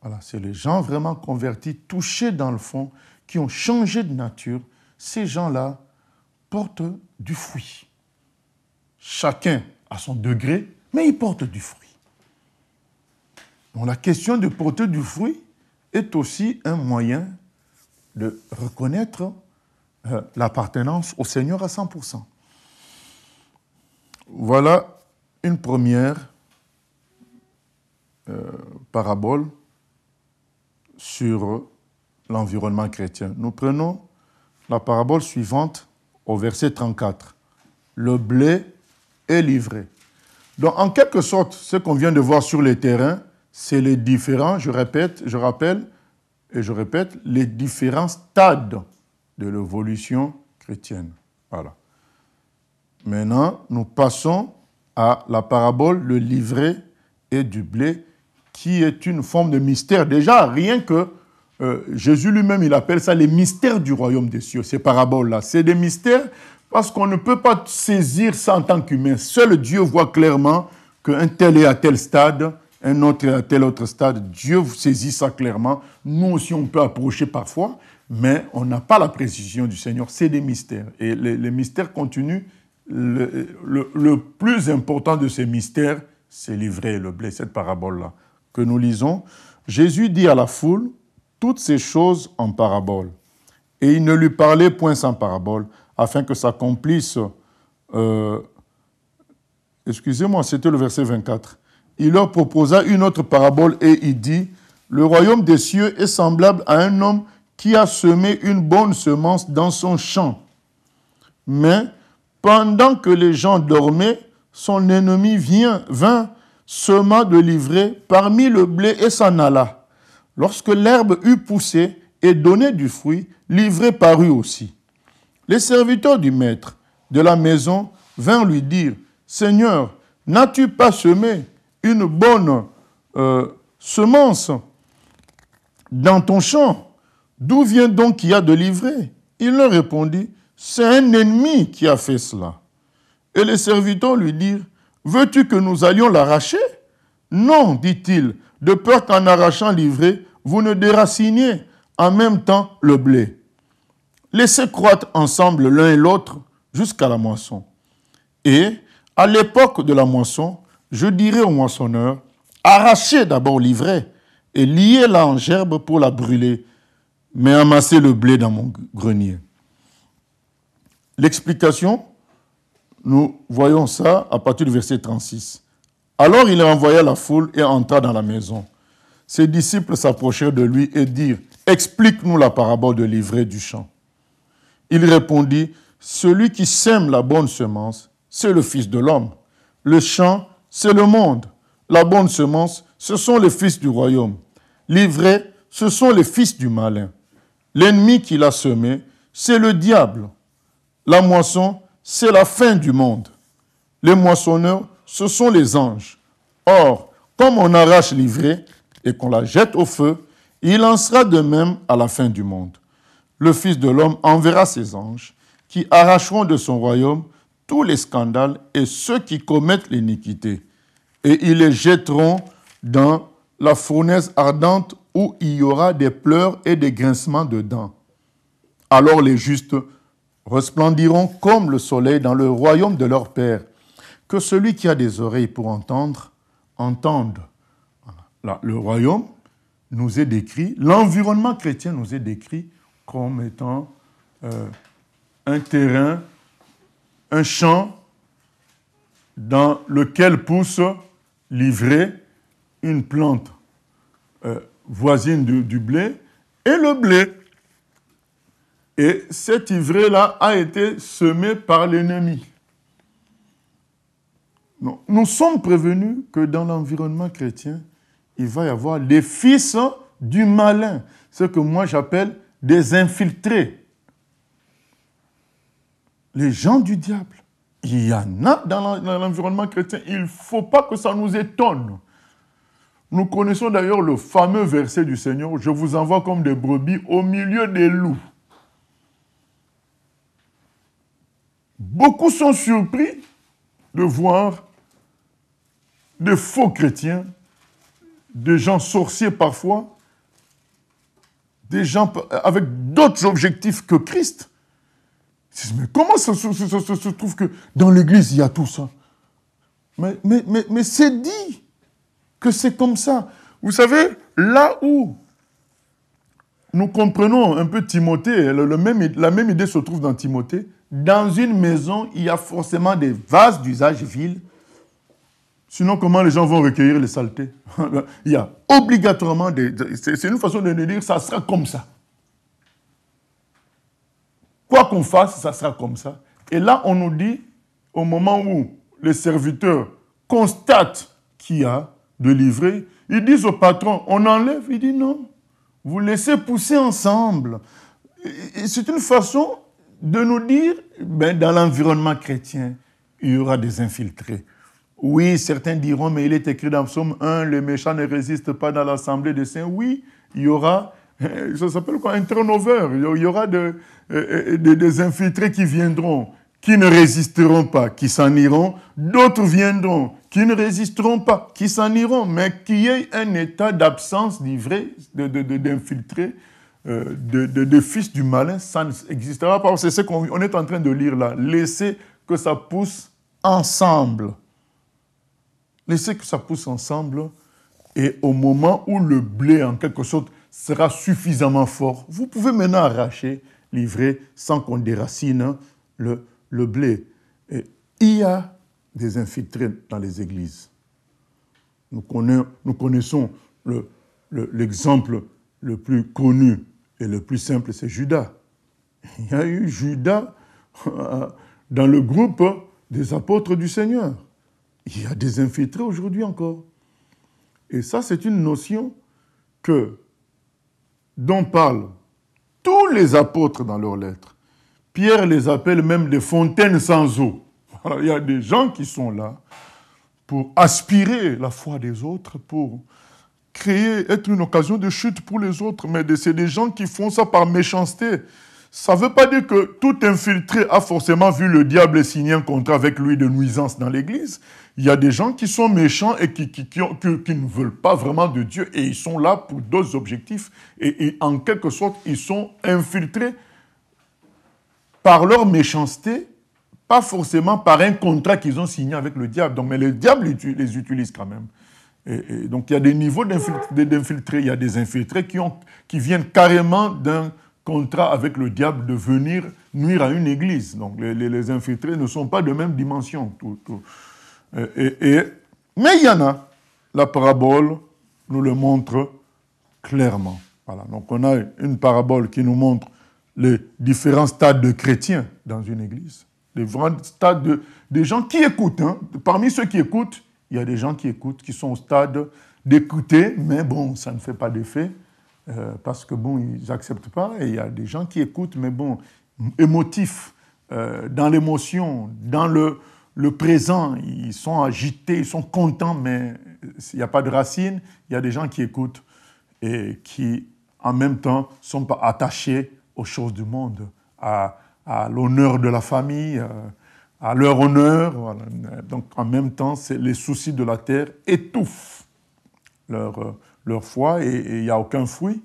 Voilà, c'est les gens vraiment convertis, touchés dans le fond, qui ont changé de nature. Ces gens-là portent du fruit. Chacun à son degré, mais il porte du fruit. la question de porter du fruit est aussi un moyen de reconnaître euh, l'appartenance au Seigneur à 100%. Voilà une première euh, parabole sur l'environnement chrétien. Nous prenons la parabole suivante au verset 34. Le blé est livré donc, en quelque sorte, ce qu'on vient de voir sur le terrain, c'est les différents, je répète, je rappelle et je répète, les différents stades de l'évolution chrétienne. Voilà. Maintenant, nous passons à la parabole, le livret et du blé, qui est une forme de mystère. Déjà, rien que euh, Jésus lui-même, il appelle ça les mystères du royaume des cieux, ces paraboles-là. C'est des mystères parce qu'on ne peut pas saisir ça en tant qu'humain. Seul Dieu voit clairement qu'un tel est à tel stade, un autre est à tel autre stade. Dieu saisit ça clairement. Nous aussi, on peut approcher parfois, mais on n'a pas la précision du Seigneur. C'est des mystères. Et les, mystères continuent. Le, plus important de ces mystères, c'est l'ivraie le blé, cette parabole-là que nous lisons. Jésus dit à la foule toutes ces choses en parabole. Et il ne lui parlait point sans parabole afin que s'accomplisse. Euh, excusez-moi, c'était le verset 24. Il leur proposa une autre parabole et il dit Le royaume des cieux est semblable à un homme qui a semé une bonne semence dans son champ. Mais pendant que les gens dormaient, son ennemi vient, vint, sema de livrée parmi le blé et s'en alla. Lorsque l'herbe eut poussé et donné du fruit, l'ivrée parut aussi. Les serviteurs du maître de la maison vinrent lui dire, Seigneur, n'as-tu pas semé une bonne euh, semence dans ton champ D'où vient donc y a de délivré Il leur répondit, c'est un ennemi qui a fait cela. Et les serviteurs lui dirent, veux-tu que nous allions l'arracher Non, dit-il, de peur qu'en arrachant l'ivrée, vous ne déraciniez en même temps le blé laissez croître ensemble l'un et l'autre jusqu'à la moisson. Et, à l'époque de la moisson, je dirai au moissonneur, arrachez d'abord l'ivraie et liez-la en gerbe pour la brûler, mais amassez le blé dans mon grenier. L'explication, nous voyons ça à partir du verset 36. Alors il envoya la foule et entra dans la maison. Ses disciples s'approchèrent de lui et dirent, explique-nous la parabole de l'ivraie du champ. Il répondit, Celui qui sème la bonne semence, c'est le Fils de l'homme. Le champ, c'est le monde. La bonne semence, ce sont les fils du royaume. L'ivraie, ce sont les fils du malin. L'ennemi qui l'a semé, c'est le diable. La moisson, c'est la fin du monde. Les moissonneurs, ce sont les anges. Or, comme on arrache l'ivraie et qu'on la jette au feu, il en sera de même à la fin du monde le Fils de l'homme enverra ses anges qui arracheront de son royaume tous les scandales et ceux qui commettent l'iniquité, et ils les jetteront dans la fournaise ardente où il y aura des pleurs et des grincements de dents. Alors les justes resplendiront comme le soleil dans le royaume de leur Père. Que celui qui a des oreilles pour entendre, entende. le royaume nous est décrit, l'environnement chrétien nous est décrit comme étant euh, un terrain, un champ dans lequel pousse l'ivraie, une plante euh, voisine du, blé et le blé. Et cet ivraie là a été semé par l'ennemi. Nous sommes prévenus que dans l'environnement chrétien, il va y avoir les fils du malin, ce que moi j'appelle des infiltrés, les gens du diable. Il y en a dans l'environnement chrétien. Il ne faut pas que ça nous étonne. Nous connaissons d'ailleurs le fameux verset du Seigneur, je vous envoie comme des brebis au milieu des loups. Beaucoup sont surpris de voir de faux chrétiens, de gens sorciers parfois, des gens avec d'autres objectifs que Christ. Mais comment ça, se trouve que dans l'Église, il y a tout ça Mais, c'est dit que c'est comme ça. Vous savez, là où nous comprenons un peu Timothée, la même idée se trouve dans Timothée, dans une maison, il y a forcément des vases d'usage vil Sinon, comment les gens vont recueillir les saletés Il y a obligatoirement des... C'est une façon de nous dire, ça sera comme ça. Quoi qu'on fasse, ça sera comme ça. Et là, on nous dit, au moment où les serviteurs constatent qu'il y a de livrés, ils disent au patron, on enlève. Il dit non, vous laissez pousser ensemble. C'est une façon de nous dire, ben, dans l'environnement chrétien, il y aura des infiltrés. Oui, certains diront, mais il est écrit dans Psaume 1, les méchants ne résistent pas dans l'assemblée des saints. Oui, il y aura, euh, ça s'appelle quoi, un turnover. Il y aura euh, euh, des infiltrés qui viendront, qui ne résisteront pas, qui s'en iront. D'autres viendront, qui ne résisteront pas, qui s'en iront, mais qu'il y ait un état d'absence d'ivresse, d'infiltrés, de, de, fils du malin, ça n'existera pas. C'est ce qu'on est en train de lire là. Laissez que ça pousse ensemble. Laissez que ça pousse ensemble et au moment où le blé, en quelque sorte, sera suffisamment fort, vous pouvez maintenant arracher, livrer, sans qu'on déracine le, blé. Et il y a des infiltrés dans les églises. Nous, connaissons l'exemple le plus connu et le plus simple, c'est Judas. Il y a eu Judas euh, dans le groupe des apôtres du Seigneur il y a des infiltrés aujourd'hui encore. Et ça, c'est une notion que, dont parlent tous les apôtres dans leurs lettres. Pierre les appelle même des fontaines sans eau. il y a des gens qui sont là pour aspirer la foi des autres, pour créer, être une occasion de chute pour les autres. Mais c'est des gens qui font ça par méchanceté. Ça ne veut pas dire que tout infiltré a forcément vu le diable signer un contrat avec lui de nuisance dans l'Église. Il y a des gens qui sont méchants et qui, qui, qui, qui, ne veulent pas vraiment de Dieu et ils sont là pour d'autres objectifs et, en quelque sorte, ils sont infiltrés par leur méchanceté, pas forcément par un contrat qu'ils ont signé avec le diable. Donc, mais le diable les utilise quand même. Et, donc il y a des niveaux d'infiltrés, il y a des infiltrés qui, ont, qui viennent carrément d'un contrat avec le diable de venir nuire à une église. Donc les, les infiltrés ne sont pas de même dimension. Et, mais il y en a. La parabole nous le montre clairement. Voilà. Donc on a une parabole qui nous montre les différents stades de chrétiens dans une église. Les grands stades de, des gens qui écoutent. Hein. Parmi ceux qui écoutent, il y a des gens qui écoutent, qui sont au stade d'écouter, mais bon, ça ne fait pas d'effet, euh, parce que bon, ils n'acceptent pas. Et il y a des gens qui écoutent, mais bon, émotifs, euh, dans l'émotion, dans le, le présent, ils sont agités, ils sont contents, mais il n'y a pas de racines. Il y a des gens qui écoutent et qui, en même temps, sont pas attachés aux choses du monde, à, l'honneur de la famille, euh, à leur honneur. Donc, en même temps, les soucis de la terre étouffent leur, euh, foi et il n'y a aucun fruit.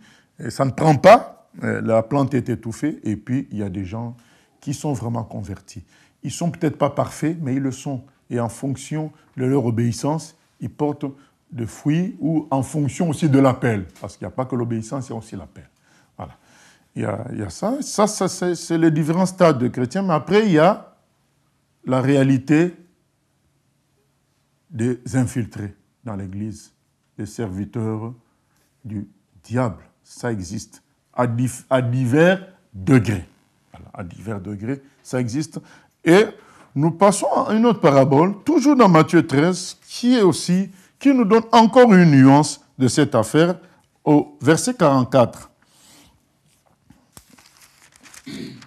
ça ne prend pas. Euh, la plante est étouffée et puis il y a des gens qui sont vraiment convertis. Ils ne sont peut-être pas parfaits, mais ils le sont. Et en fonction de leur obéissance, ils portent de fruits ou en fonction aussi de l'appel. Parce qu'il n'y a pas que l'obéissance, il y a aussi l'appel. Voilà. Il y, a, ça. Ça, ça c'est les différents stades de chrétiens. Mais après, il y a la réalité des infiltrés dans l'Église, des serviteurs du diable. Ça existe à, divers degrés. Voilà, à divers degrés, ça existe. Et nous passons à une autre parabole, toujours dans Matthieu 13, qui est aussi, qui nous donne encore une nuance de cette affaire au verset 44.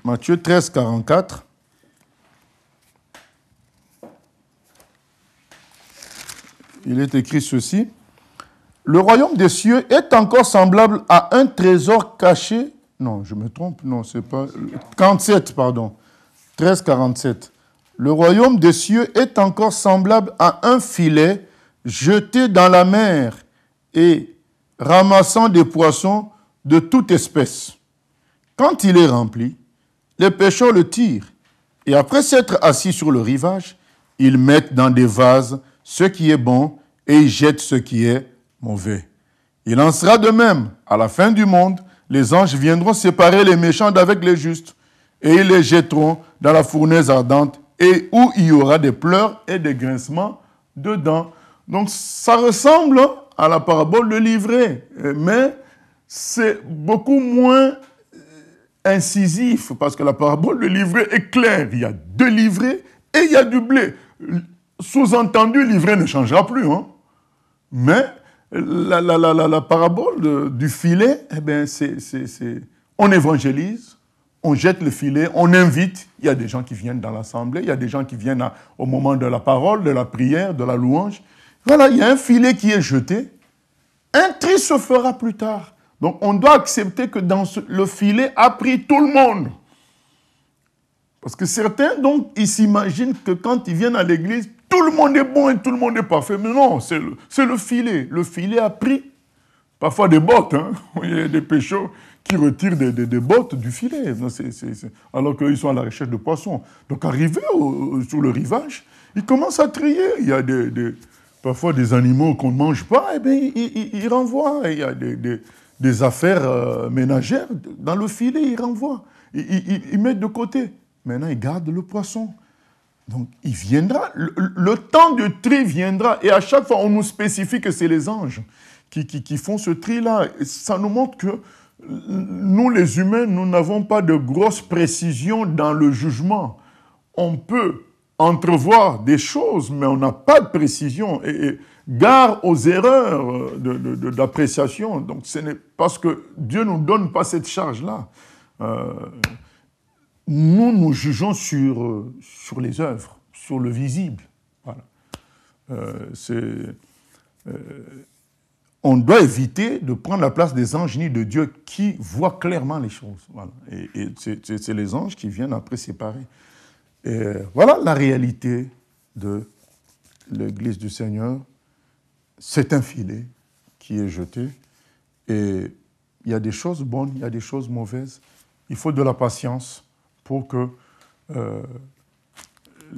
Matthieu 13, 44. Il est écrit ceci. Le royaume des cieux est encore semblable à un trésor caché. Non, je me trompe. Non, c'est pas. 47, pardon. 13, Le royaume des cieux est encore semblable à un filet jeté dans la mer et ramassant des poissons de toute espèce. Quand il est rempli, les pêcheurs le tirent et après s'être assis sur le rivage, ils mettent dans des vases ce qui est bon et ils jettent ce qui est mauvais. Il en sera de même. À la fin du monde, les anges viendront séparer les méchants d'avec les justes et ils les jetteront dans la fournaise ardente, et où il y aura des pleurs et des grincements dedans. Donc ça ressemble à la parabole de livret, mais c'est beaucoup moins euh, incisif, parce que la parabole de livret est claire. Il y a deux livrets et il y a du blé. Sous-entendu, livret ne changera plus. Hein. Mais la, la, la, la parabole du filet, eh bien, c'est, on évangélise, on jette le filet, on invite. Il y a des gens qui viennent dans l'assemblée, il y a des gens qui viennent au moment de la parole, de la prière, de la louange. Voilà, il y a un filet qui est jeté. Un tri se fera plus tard. Donc on doit accepter que dans le filet a pris tout le monde. Parce que certains, donc, ils s'imaginent que quand ils viennent à l'église, tout le monde est bon et tout le monde est parfait. Mais non, c'est le, le filet. Le filet a pris parfois des bottes, hein. il y a des pêcheurs qui retirent des, bottes du filet, alors qu'ils sont à la recherche de poissons. Donc arrivés sur le rivage, ils commencent à trier. Il y a des, parfois des animaux qu'on ne mange pas, et eh bien ils, renvoient. il y a des, affaires euh, ménagères dans le filet, ils renvoient. Ils, mettent de côté. Maintenant, ils gardent le poisson. Donc, il viendra, le temps de tri viendra, et à chaque fois, on nous spécifie que c'est les anges qui, qui, qui font ce tri-là. Ça nous montre que nous, les humains, nous n'avons pas de grosse précision dans le jugement. On peut entrevoir des choses, mais on n'a pas de précision. Et, garde gare aux erreurs d'appréciation. Donc, ce n'est parce que Dieu ne nous donne pas cette charge-là. Euh, nous, nous jugeons sur, sur les œuvres, sur le visible. Voilà. Euh, c'est. Euh, on doit éviter de prendre la place des anges ni de Dieu qui voient clairement les choses. Et, c'est les anges qui viennent après séparer. Et voilà la réalité de l'Église du Seigneur. C'est un filet qui est jeté. Et il y a des choses bonnes, il y a des choses mauvaises. Il faut de la patience pour que euh,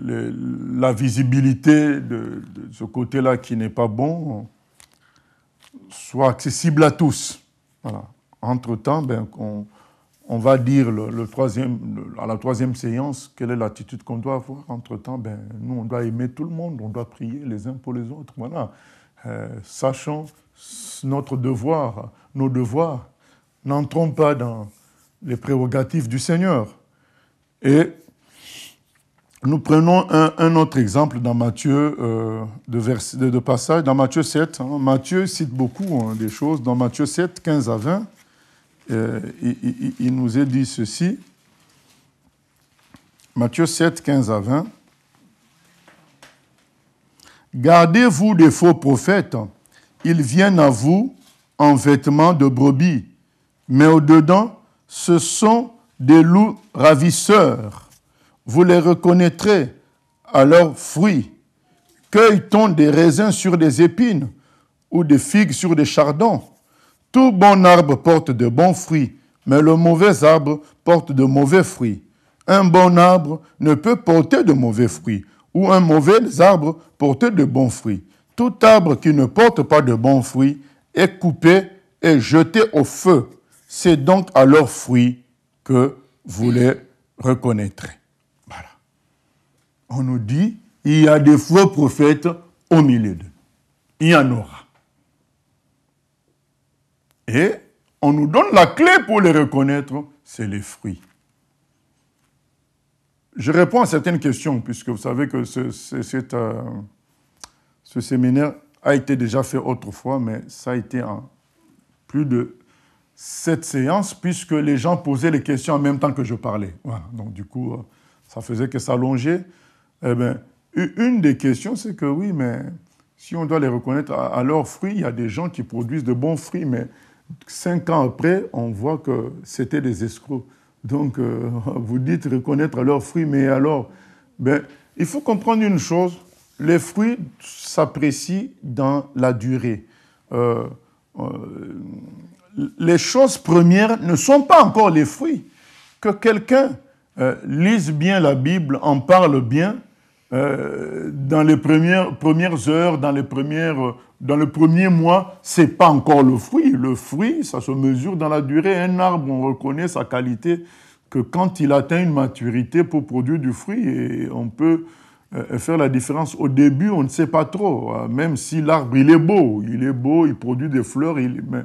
la visibilité de ce côté-là qui n'est pas bon, soit accessible à tous. Entre-temps, ben, on, va dire le, troisième, à la troisième séance quelle est l'attitude qu'on doit avoir. Entre-temps, ben, nous, on doit aimer tout le monde, on doit prier les uns pour les autres. Voilà. Euh, notre devoir, nos devoirs, n'entrons pas dans les prérogatives du Seigneur. Et nous prenons un, autre exemple dans Matthieu, euh, de, de, passage, dans Matthieu 7. Hein. Matthieu cite beaucoup hein, des choses. Dans Matthieu 7, 15 à 20, euh, il, il, nous est dit ceci. Matthieu 7, 15 à 20. Gardez-vous des faux prophètes. Ils viennent à vous en vêtements de brebis, mais au-dedans, ce sont des loups ravisseurs vous les reconnaîtrez à leurs fruits. Cueille-t-on des raisins sur des épines ou des figues sur des chardons Tout bon arbre porte de bons fruits, mais le mauvais arbre porte de mauvais fruits. Un bon arbre ne peut porter de mauvais fruits, ou un mauvais arbre porter de bons fruits. Tout arbre qui ne porte pas de bons fruits est coupé et jeté au feu. C'est donc à leurs fruits que vous les reconnaîtrez on nous dit, il y a des faux prophètes au milieu d'eux. Il y en aura. Et on nous donne la clé pour les reconnaître, c'est les fruits. Je réponds à certaines questions, puisque vous savez que ce, euh, séminaire a été déjà fait autrefois, mais ça a été en plus de sept séances, puisque les gens posaient les questions en même temps que je parlais. Donc du coup, euh, ça faisait que ça eh bien, une des questions, c'est que oui, mais si on doit les reconnaître à, leurs fruits, il y a des gens qui produisent de bons fruits, mais cinq ans après, on voit que c'était des escrocs. Donc, euh, vous dites reconnaître à leurs fruits, mais alors, ben, il faut comprendre une chose, les fruits s'apprécient dans la durée. Euh, euh, les choses premières ne sont pas encore les fruits. Que quelqu'un lise bien la Bible, en parle bien, euh, dans les premières, premières heures, dans, les premières, dans le premier mois, ce n'est pas encore le fruit. Le fruit, ça se mesure dans la durée. Un arbre, on reconnaît sa qualité que quand il atteint une maturité pour produire du fruit. Et on peut euh, faire la différence. Au début, on ne sait pas trop. Hein. Même si l'arbre, il est beau, il est beau, il produit des fleurs, il... mais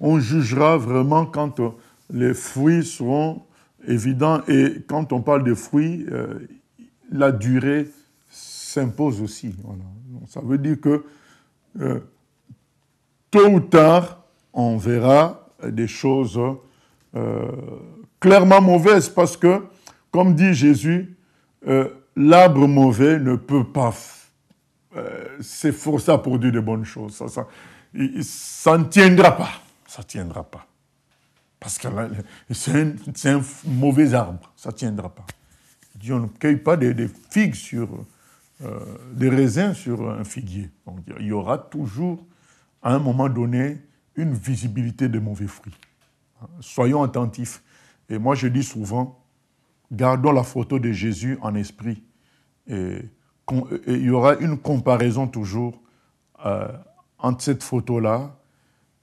on jugera vraiment quand euh, les fruits seront évidents. Et quand on parle de fruits, la durée s'impose aussi. Voilà. ça veut dire que euh, tôt ou tard, on verra des choses euh, clairement mauvaises parce que, comme dit Jésus, euh, l'arbre mauvais ne peut pas s'efforcer à produire de bonnes choses. Ça, ça, ne tiendra pas. Ça ne tiendra pas. Parce que c'est un, mauvais arbre. Ça ne tiendra pas. Dieu on ne cueille pas des, des figues sur euh, des raisins sur un figuier. il y aura toujours, à un moment donné, une visibilité de mauvais fruits. Soyons attentifs. Et moi, je dis souvent, gardons la photo de Jésus en esprit. Et, il y aura une comparaison toujours euh, entre cette photo-là,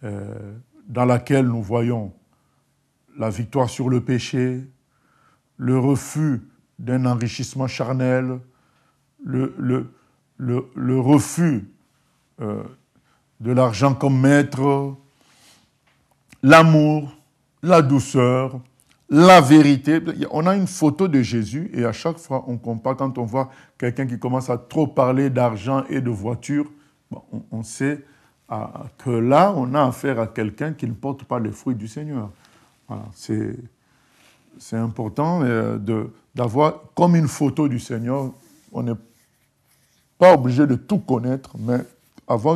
euh, dans laquelle nous voyons la victoire sur le péché, le refus d'un enrichissement charnel, le, le, refus euh, de l'argent comme maître, l'amour, la douceur, la vérité. On a une photo de Jésus et à chaque fois on compare, quand on voit quelqu'un qui commence à trop parler d'argent et de voiture, on, sait ah, que là on a affaire à quelqu'un qui ne porte pas les fruits du Seigneur. c'est, c'est important euh, d'avoir comme une photo du Seigneur. On pas obligé de tout connaître, mais avoir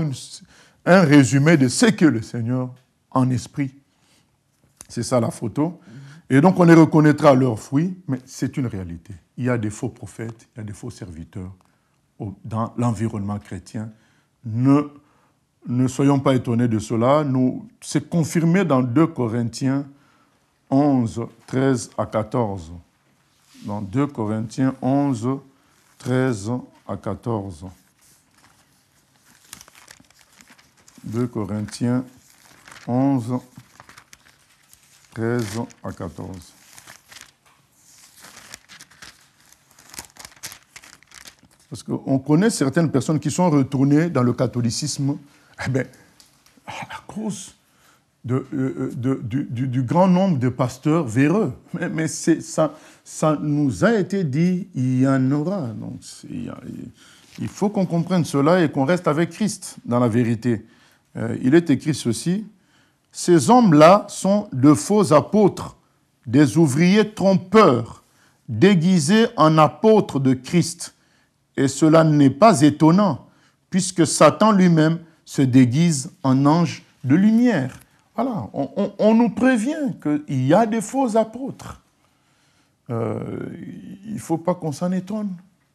un résumé de ce que le Seigneur en esprit. C'est ça la photo. Et donc on les reconnaîtra à leurs fruits, mais c'est une réalité. Il y a des faux prophètes, il y a des faux serviteurs dans l'environnement chrétien. Ne, ne soyons pas étonnés de cela. Nous, c'est confirmé dans 2 Corinthiens 11, 13 à 14. Dans 2 Corinthiens 11, 13 à 14. 2 Corinthiens 11, 13 à 14. Parce qu'on connaît certaines personnes qui sont retournées dans le catholicisme eh ben, à cause de, euh, euh, du, grand nombre de pasteurs véreux. Mais, c'est ça, ça nous a été dit, il y en aura. Donc, il faut qu'on comprenne cela et qu'on reste avec Christ dans la vérité. Euh, il est écrit ceci, ces hommes-là sont de faux apôtres, des ouvriers trompeurs, déguisés en apôtres de Christ. Et cela n'est pas étonnant, puisque Satan lui-même se déguise en ange de lumière. Voilà, on nous prévient qu'il y a des faux apôtres. Euh, il ne faut pas qu'on s'en étonne.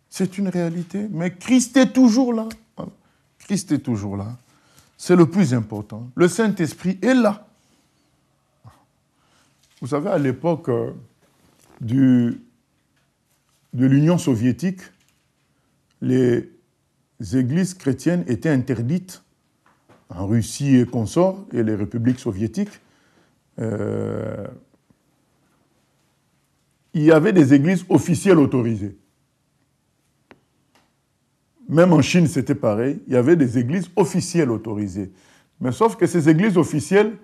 C'est une réalité. Mais Christ est toujours là. Christ est toujours là. C'est le plus important. Le Saint-Esprit est là. Vous savez, à l'époque euh, de l'Union soviétique, les églises chrétiennes étaient interdites en Russie et consorts, et les républiques soviétiques. Euh, il y avait des églises officielles autorisées. Même en Chine, c'était pareil. Il y avait des églises officielles autorisées. Mais sauf que ces églises officielles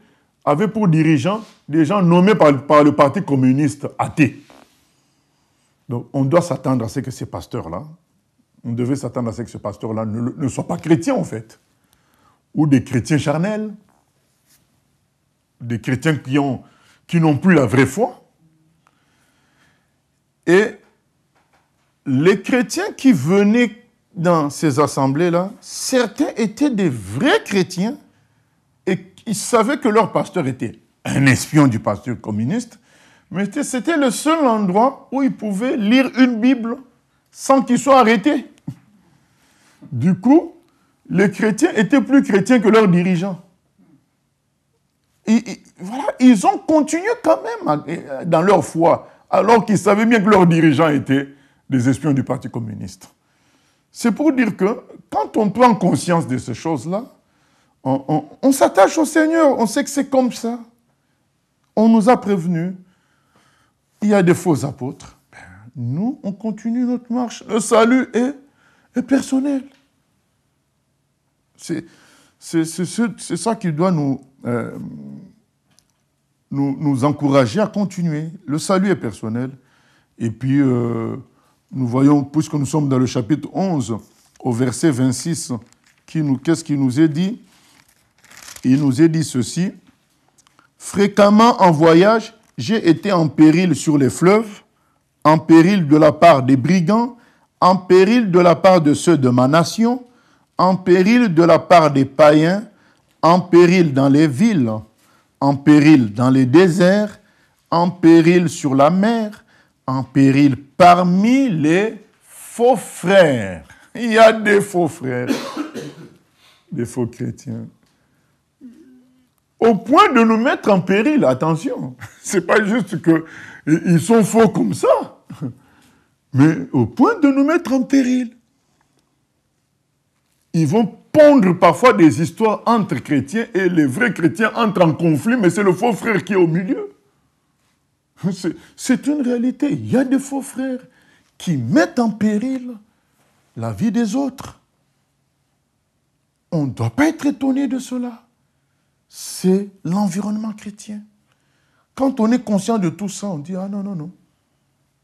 avaient pour dirigeants des gens nommés par, le Parti communiste athée. Donc on doit s'attendre à ce que ces pasteurs-là, on devait s'attendre à ce que ces pasteurs-là ne, soient pas chrétiens en fait, ou des chrétiens charnels, des chrétiens qui n'ont qui plus la vraie foi. Et les chrétiens qui venaient dans ces assemblées-là, certains étaient des vrais chrétiens et ils savaient que leur pasteur était un espion du pasteur communiste, mais c'était le seul endroit où ils pouvaient lire une Bible sans qu'ils soient arrêtés. Du coup, les chrétiens étaient plus chrétiens que leurs dirigeants. ils ont continué quand même dans leur foi alors qu'ils savaient bien que leurs dirigeants étaient des espions du Parti communiste. C'est pour dire que quand on prend conscience de ces choses-là, on, s'attache au Seigneur, on sait que c'est comme ça. On nous a prévenus. Il y a des faux apôtres. Ben, nous, on continue notre marche. Le salut est, personnel. C'est ça qui doit nous, euh, nous, encourager à continuer. Le salut est personnel. Et puis, euh, nous voyons, puisque nous sommes dans le chapitre 11, au verset 26, qui qu'est-ce qu'il nous est dit Il nous est dit ceci. Fréquemment en voyage, j'ai été en péril sur les fleuves, en péril de la part des brigands, en péril de la part de ceux de ma nation, en péril de la part des païens, en péril dans les villes, en péril dans les déserts, en péril sur la mer, en péril parmi les faux frères. Il y a des faux frères, des faux chrétiens. Au point de nous mettre en péril, attention. C'est pas juste qu'ils sont faux comme ça, mais au point de nous mettre en péril. Ils vont pondre parfois des histoires entre chrétiens et les vrais chrétiens entrent en conflit, mais c'est le faux frère qui est au milieu. C'est une réalité. Il y a des faux frères qui mettent en péril la vie des autres. On ne doit pas être étonné de cela. C'est l'environnement chrétien. Quand on est conscient de tout ça, on dit, ah non, non, non,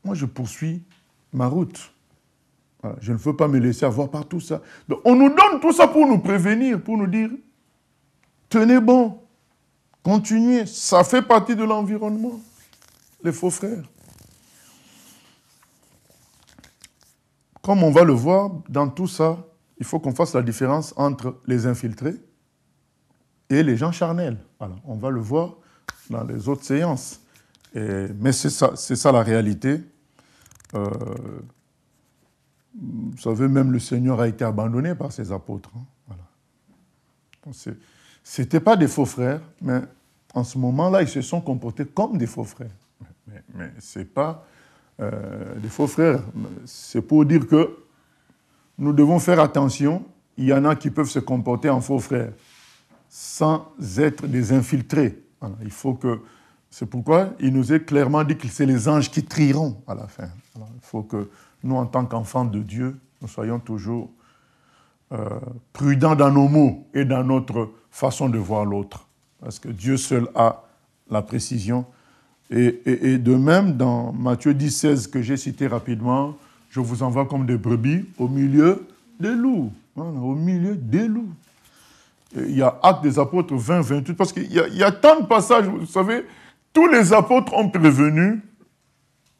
moi je poursuis ma route. Je ne veux pas me laisser avoir par tout ça. on nous donne tout ça pour nous prévenir, pour nous dire, tenez bon, continuez. Ça fait partie de l'environnement, les faux frères. Comme on va le voir, dans tout ça, il faut qu'on fasse la différence entre les infiltrés et les gens charnels. on va le voir dans les autres séances. mais c'est ça, ça, la réalité. Euh, vous savez, même le Seigneur a été abandonné par ses apôtres. Hein. Ce n'étaient C'était pas des faux frères, mais en ce moment-là, ils se sont comportés comme des faux frères. Mais, mais c'est pas euh, des faux frères. C'est pour dire que nous devons faire attention. Il y en a qui peuvent se comporter en faux frères sans être des infiltrés. Il faut que c'est pourquoi il nous est clairement dit que c'est les anges qui trieront à la fin. il faut que nous, en tant qu'enfants de Dieu, nous soyons toujours euh, prudents dans nos mots et dans notre façon de voir l'autre. Parce que Dieu seul a la précision. Et, de même, dans Matthieu 10,16, 16, que j'ai cité rapidement, je vous envoie comme des brebis au milieu des loups. au milieu des loups. il y a acte des Apôtres 20, 28, parce qu'il y, y, a tant de passages, vous savez, tous les apôtres ont prévenu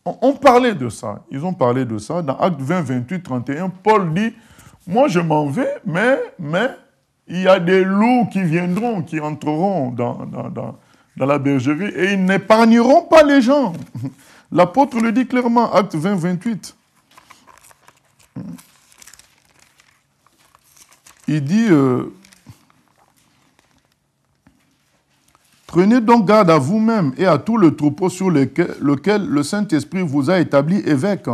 on parlait de ça. Ils ont parlé de ça. Dans Acte 20, 28, 31, Paul dit, moi je m'en vais, mais, mais il y a des loups qui viendront, qui entreront dans, dans, la bergerie et ils n'épargneront pas les gens. L'apôtre le dit clairement, Acte 20, 28. Il dit... Euh, Prenez donc garde à vous-même et à tout le troupeau sur lequel, lequel le Saint-Esprit vous a établi évêque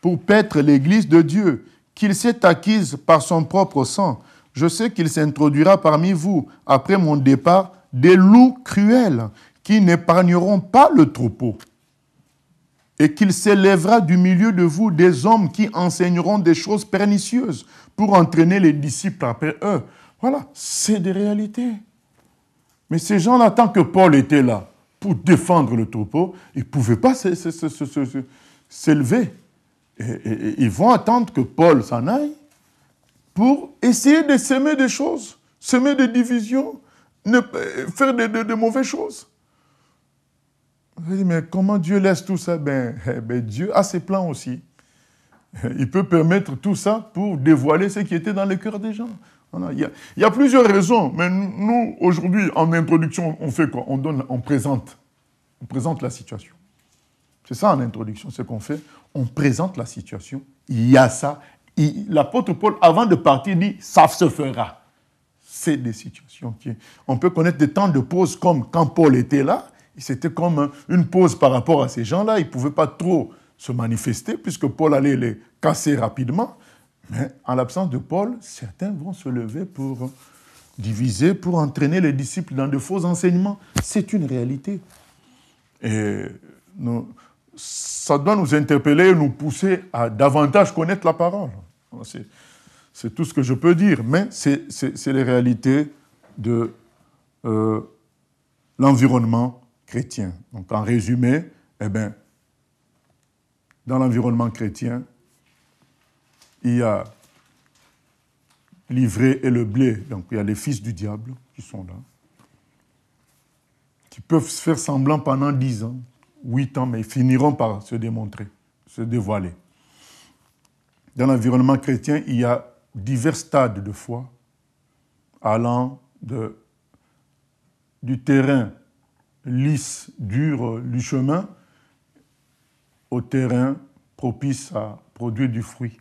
pour paître l'Église de Dieu, qu'il s'est acquise par son propre sang. Je sais qu'il s'introduira parmi vous, après mon départ, des loups cruels qui n'épargneront pas le troupeau et qu'il s'élèvera du milieu de vous des hommes qui enseigneront des choses pernicieuses pour entraîner les disciples après eux. Voilà, c'est des réalités. Mais ces gens-là, tant que Paul était là pour défendre le troupeau, ils ne pouvaient pas s'élever. ils vont attendre que Paul s'en aille pour essayer de semer des choses, semer des divisions, euh, faire de, mauvaises choses. Vous mais comment Dieu laisse tout ça ben, eh ben, Dieu a ses plans aussi. Il peut permettre tout ça pour dévoiler ce qui était dans le cœur des gens. Il, y a, plusieurs raisons, mais nous, aujourd'hui, en introduction, on fait quoi On donne, on présente. On présente la situation. C'est ça en introduction, ce qu'on fait. On présente la situation. Il y a ça. L'apôtre Paul, avant de partir, dit ça se fera. C'est des situations qui. On peut connaître des temps de pause comme quand Paul était là. C'était comme une pause par rapport à ces gens-là. Ils ne pouvaient pas trop se manifester puisque Paul allait les casser rapidement. Mais en l'absence de Paul, certains vont se lever pour diviser, pour entraîner les disciples dans de faux enseignements. C'est une réalité. Et ça doit nous interpeller, nous pousser à davantage connaître la parole. C'est tout ce que je peux dire, mais c'est les réalités de euh, l'environnement chrétien. Donc en résumé, eh bien, dans l'environnement chrétien, il y a livré et le blé, donc il y a les fils du diable qui sont là, qui peuvent se faire semblant pendant dix ans, 8 ans, mais ils finiront par se démontrer, se dévoiler. Dans l'environnement chrétien, il y a divers stades de foi, allant de, du terrain lisse, dur euh, du chemin, au terrain propice à produire du fruit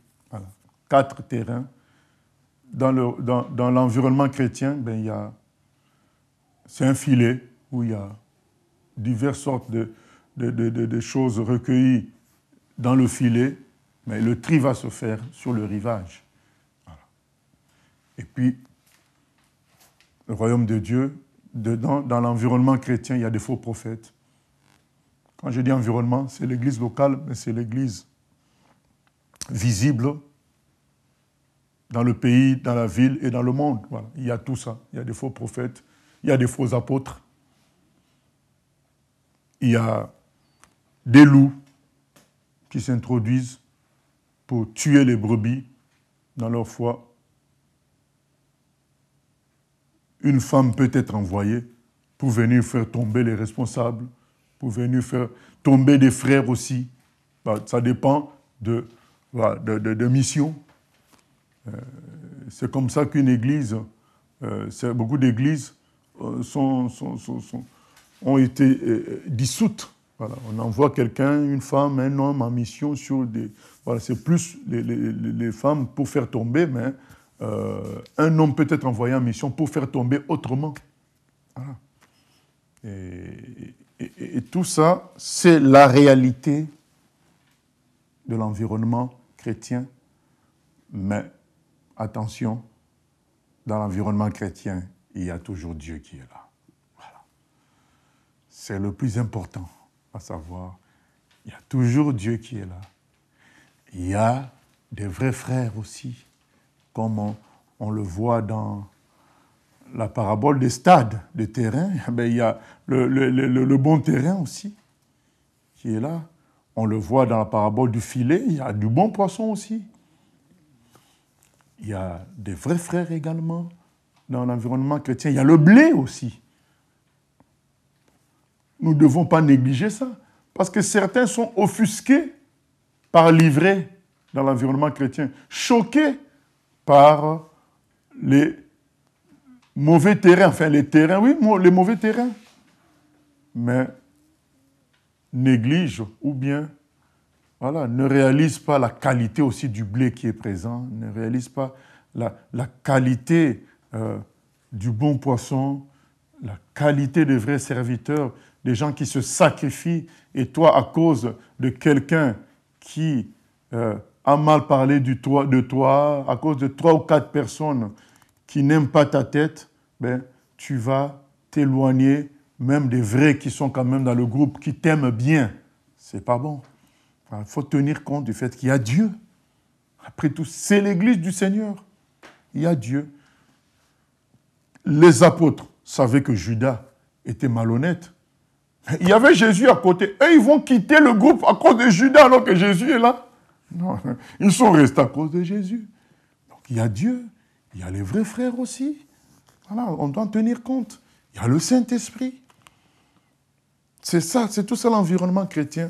quatre terrains. Dans l'environnement chrétien, ben, il y c'est un filet où il y a diverses sortes de, choses recueillies dans le filet, mais le tri va se faire sur le rivage. Et puis, le royaume de Dieu, dedans, dans l'environnement chrétien, il y a des faux prophètes. Quand je dis environnement, c'est l'église locale, mais c'est l'église visible, dans le pays, dans la ville et dans le monde. Il y a tout ça. Il y a des faux prophètes, il y a des faux apôtres, il y a des loups qui s'introduisent pour tuer les brebis dans leur foi. Une femme peut être envoyée pour venir faire tomber les responsables, pour venir faire tomber des frères aussi. Bah, ça dépend de, de mission. Euh, c'est comme ça qu'une église, euh, beaucoup d'églises euh, sont, ont été dissoutes. Voilà, on envoie quelqu'un, une femme, un homme en mission sur des. Voilà, c'est plus les, femmes pour faire tomber, mais un homme peut être envoyé en mission pour faire tomber autrement. Et, et tout ça, c'est la réalité de l'environnement chrétien, mais attention, dans l'environnement chrétien, il y a toujours Dieu qui est là. C'est le plus important à savoir. Il y a toujours Dieu qui est là. Il y a des vrais frères aussi, comme on, le voit dans la parabole des stades de terrains. Mais il y a le bon terrain aussi qui est là. On le voit dans la parabole du filet, il y a du bon poisson aussi il y a des vrais frères également dans l'environnement chrétien. Il y a le blé aussi. Nous ne devons pas négliger ça, parce que certains sont offusqués par l'ivraie dans l'environnement chrétien, choqués par les mauvais terrains, enfin les terrains, oui, les mauvais terrains, mais négligent ou bien voilà, ne réalise pas la qualité aussi du blé qui est présent, ne réalise pas la, qualité euh, du bon poisson, la qualité des vrais serviteurs, des gens qui se sacrifient, et toi, à cause de quelqu'un qui euh, a mal parlé de toi, à cause de trois ou quatre personnes qui n'aiment pas ta tête, ben, tu vas t'éloigner même des vrais qui sont quand même dans le groupe, qui t'aiment bien. C'est pas bon. Il hein, faut tenir compte du fait qu'il y a Dieu. Après tout, c'est l'Église du Seigneur. Il y a Dieu. Les apôtres savaient que Judas était malhonnête. Il y avait Jésus à côté. Eux, ils vont quitter le groupe à cause de Judas alors que Jésus est là. Non, ils sont restés à cause de Jésus. Donc il y a Dieu, il y a les vrais frères aussi. Voilà, on doit en tenir compte. Il y a le Saint-Esprit. C'est ça, c'est tout ça l'environnement chrétien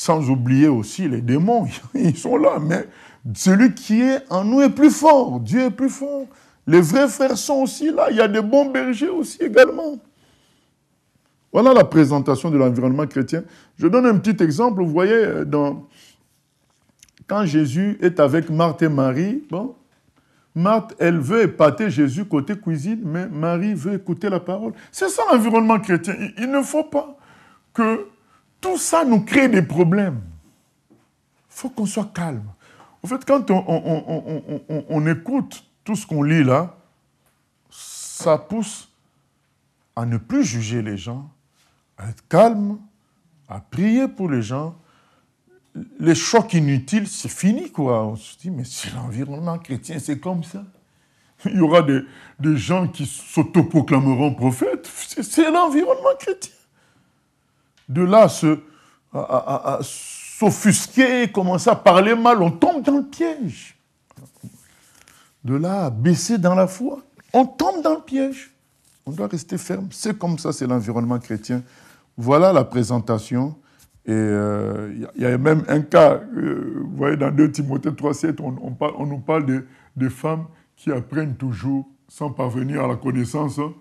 sans oublier aussi les démons, ils sont là. Mais celui qui est en nous est plus fort. Dieu est plus fort. Les vrais frères sont aussi là. Il y a des bons bergers aussi également. Voilà la présentation de l'environnement chrétien. Je donne un petit exemple. Vous voyez, euh, quand Jésus est avec Marthe et Marie, bon, Marthe, elle veut épater Jésus côté cuisine, mais Marie veut écouter la parole. C'est ça l'environnement chrétien. Il ne faut pas que tout ça nous crée des problèmes. Il faut qu'on soit calme. En fait, quand on, écoute tout ce qu'on lit là, ça pousse à ne plus juger les gens, à être calme, à prier pour les gens. Les chocs inutiles, c'est fini, quoi. On se dit, mais c'est l'environnement chrétien, c'est comme ça. Il y aura des gens qui s'autoproclameront prophètes. C'est l'environnement chrétien de là à se, à, s'offusquer, commencer à parler mal, on tombe dans le piège. De là à baisser dans la foi, on tombe dans le piège. On doit rester ferme. C'est comme ça, c'est l'environnement chrétien. Voilà la présentation. Et il euh, y, a même un cas, euh, vous voyez, dans 2 Timothée 3 on, on, nous parle de, femmes qui apprennent toujours, sans parvenir à la connaissance hein,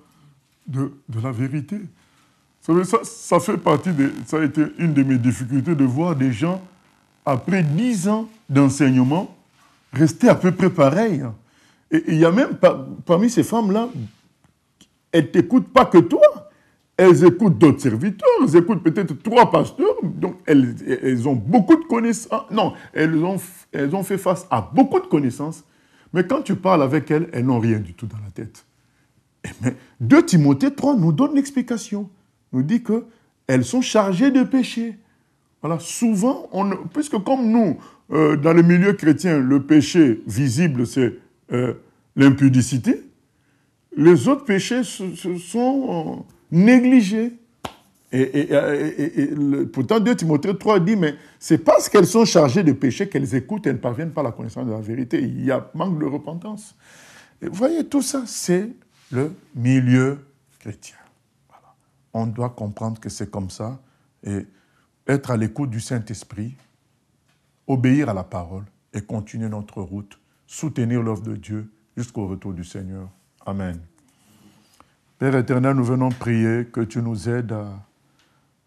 de la vérité. Ça, fait partie de. Ça a été une de mes difficultés de voir des gens, après dix ans d'enseignement, rester à peu près pareil. Et il y a même, parmi ces femmes-là, elles t'écoutent pas que toi. Elles écoutent d'autres serviteurs, elles écoutent peut-être trois pasteurs, donc elles, ont beaucoup de connaissances. Ah, non, elles ont, elles ont fait face à beaucoup de connaissances, mais quand tu parles avec elles, elles n'ont rien du tout dans la tête. Eh, mais 2 Timothée 3 nous donne l'explication nous dit qu'elles sont chargées de péché. Voilà, souvent, puisque comme nous, euh, dans le milieu chrétien, le péché visible, c'est euh, l'impudicité, les autres péchés sont euh, négligés. Et, pourtant, 2 Timothée 3 dit, mais c'est parce qu'elles sont chargées de péché qu'elles écoutent, elles ne parviennent pas à la connaissance de la vérité. Il y a manque de repentance. vous voyez, tout ça, c'est le milieu chrétien on doit comprendre que c'est comme ça et être à l'écoute du Saint-Esprit, obéir à la parole et continuer notre route, soutenir l'œuvre de Dieu jusqu'au retour du Seigneur. Amen. Père éternel, nous venons prier que tu nous aides à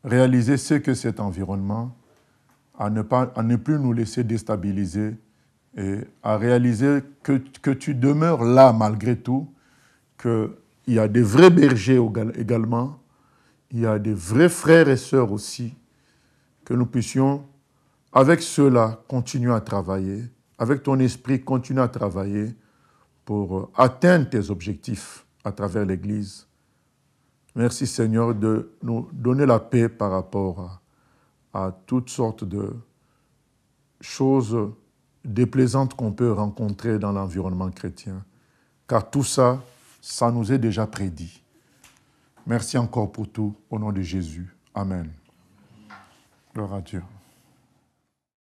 réaliser ce que cet environnement, à ne, pas, ne plus nous laisser déstabiliser et à réaliser que, que tu demeures là malgré tout, qu'il y a des vrais bergers également il y a des vrais frères et sœurs aussi, que nous puissions, avec cela, continuer à travailler, avec ton esprit, continuer à travailler pour euh, atteindre tes objectifs à travers l'Église. Merci Seigneur de nous donner la paix par rapport à toutes sortes de choses déplaisantes qu'on peut rencontrer dans l'environnement chrétien, car tout ça, ça nous est déjà prédit. Merci encore pour tout. Au nom de Jésus. Amen.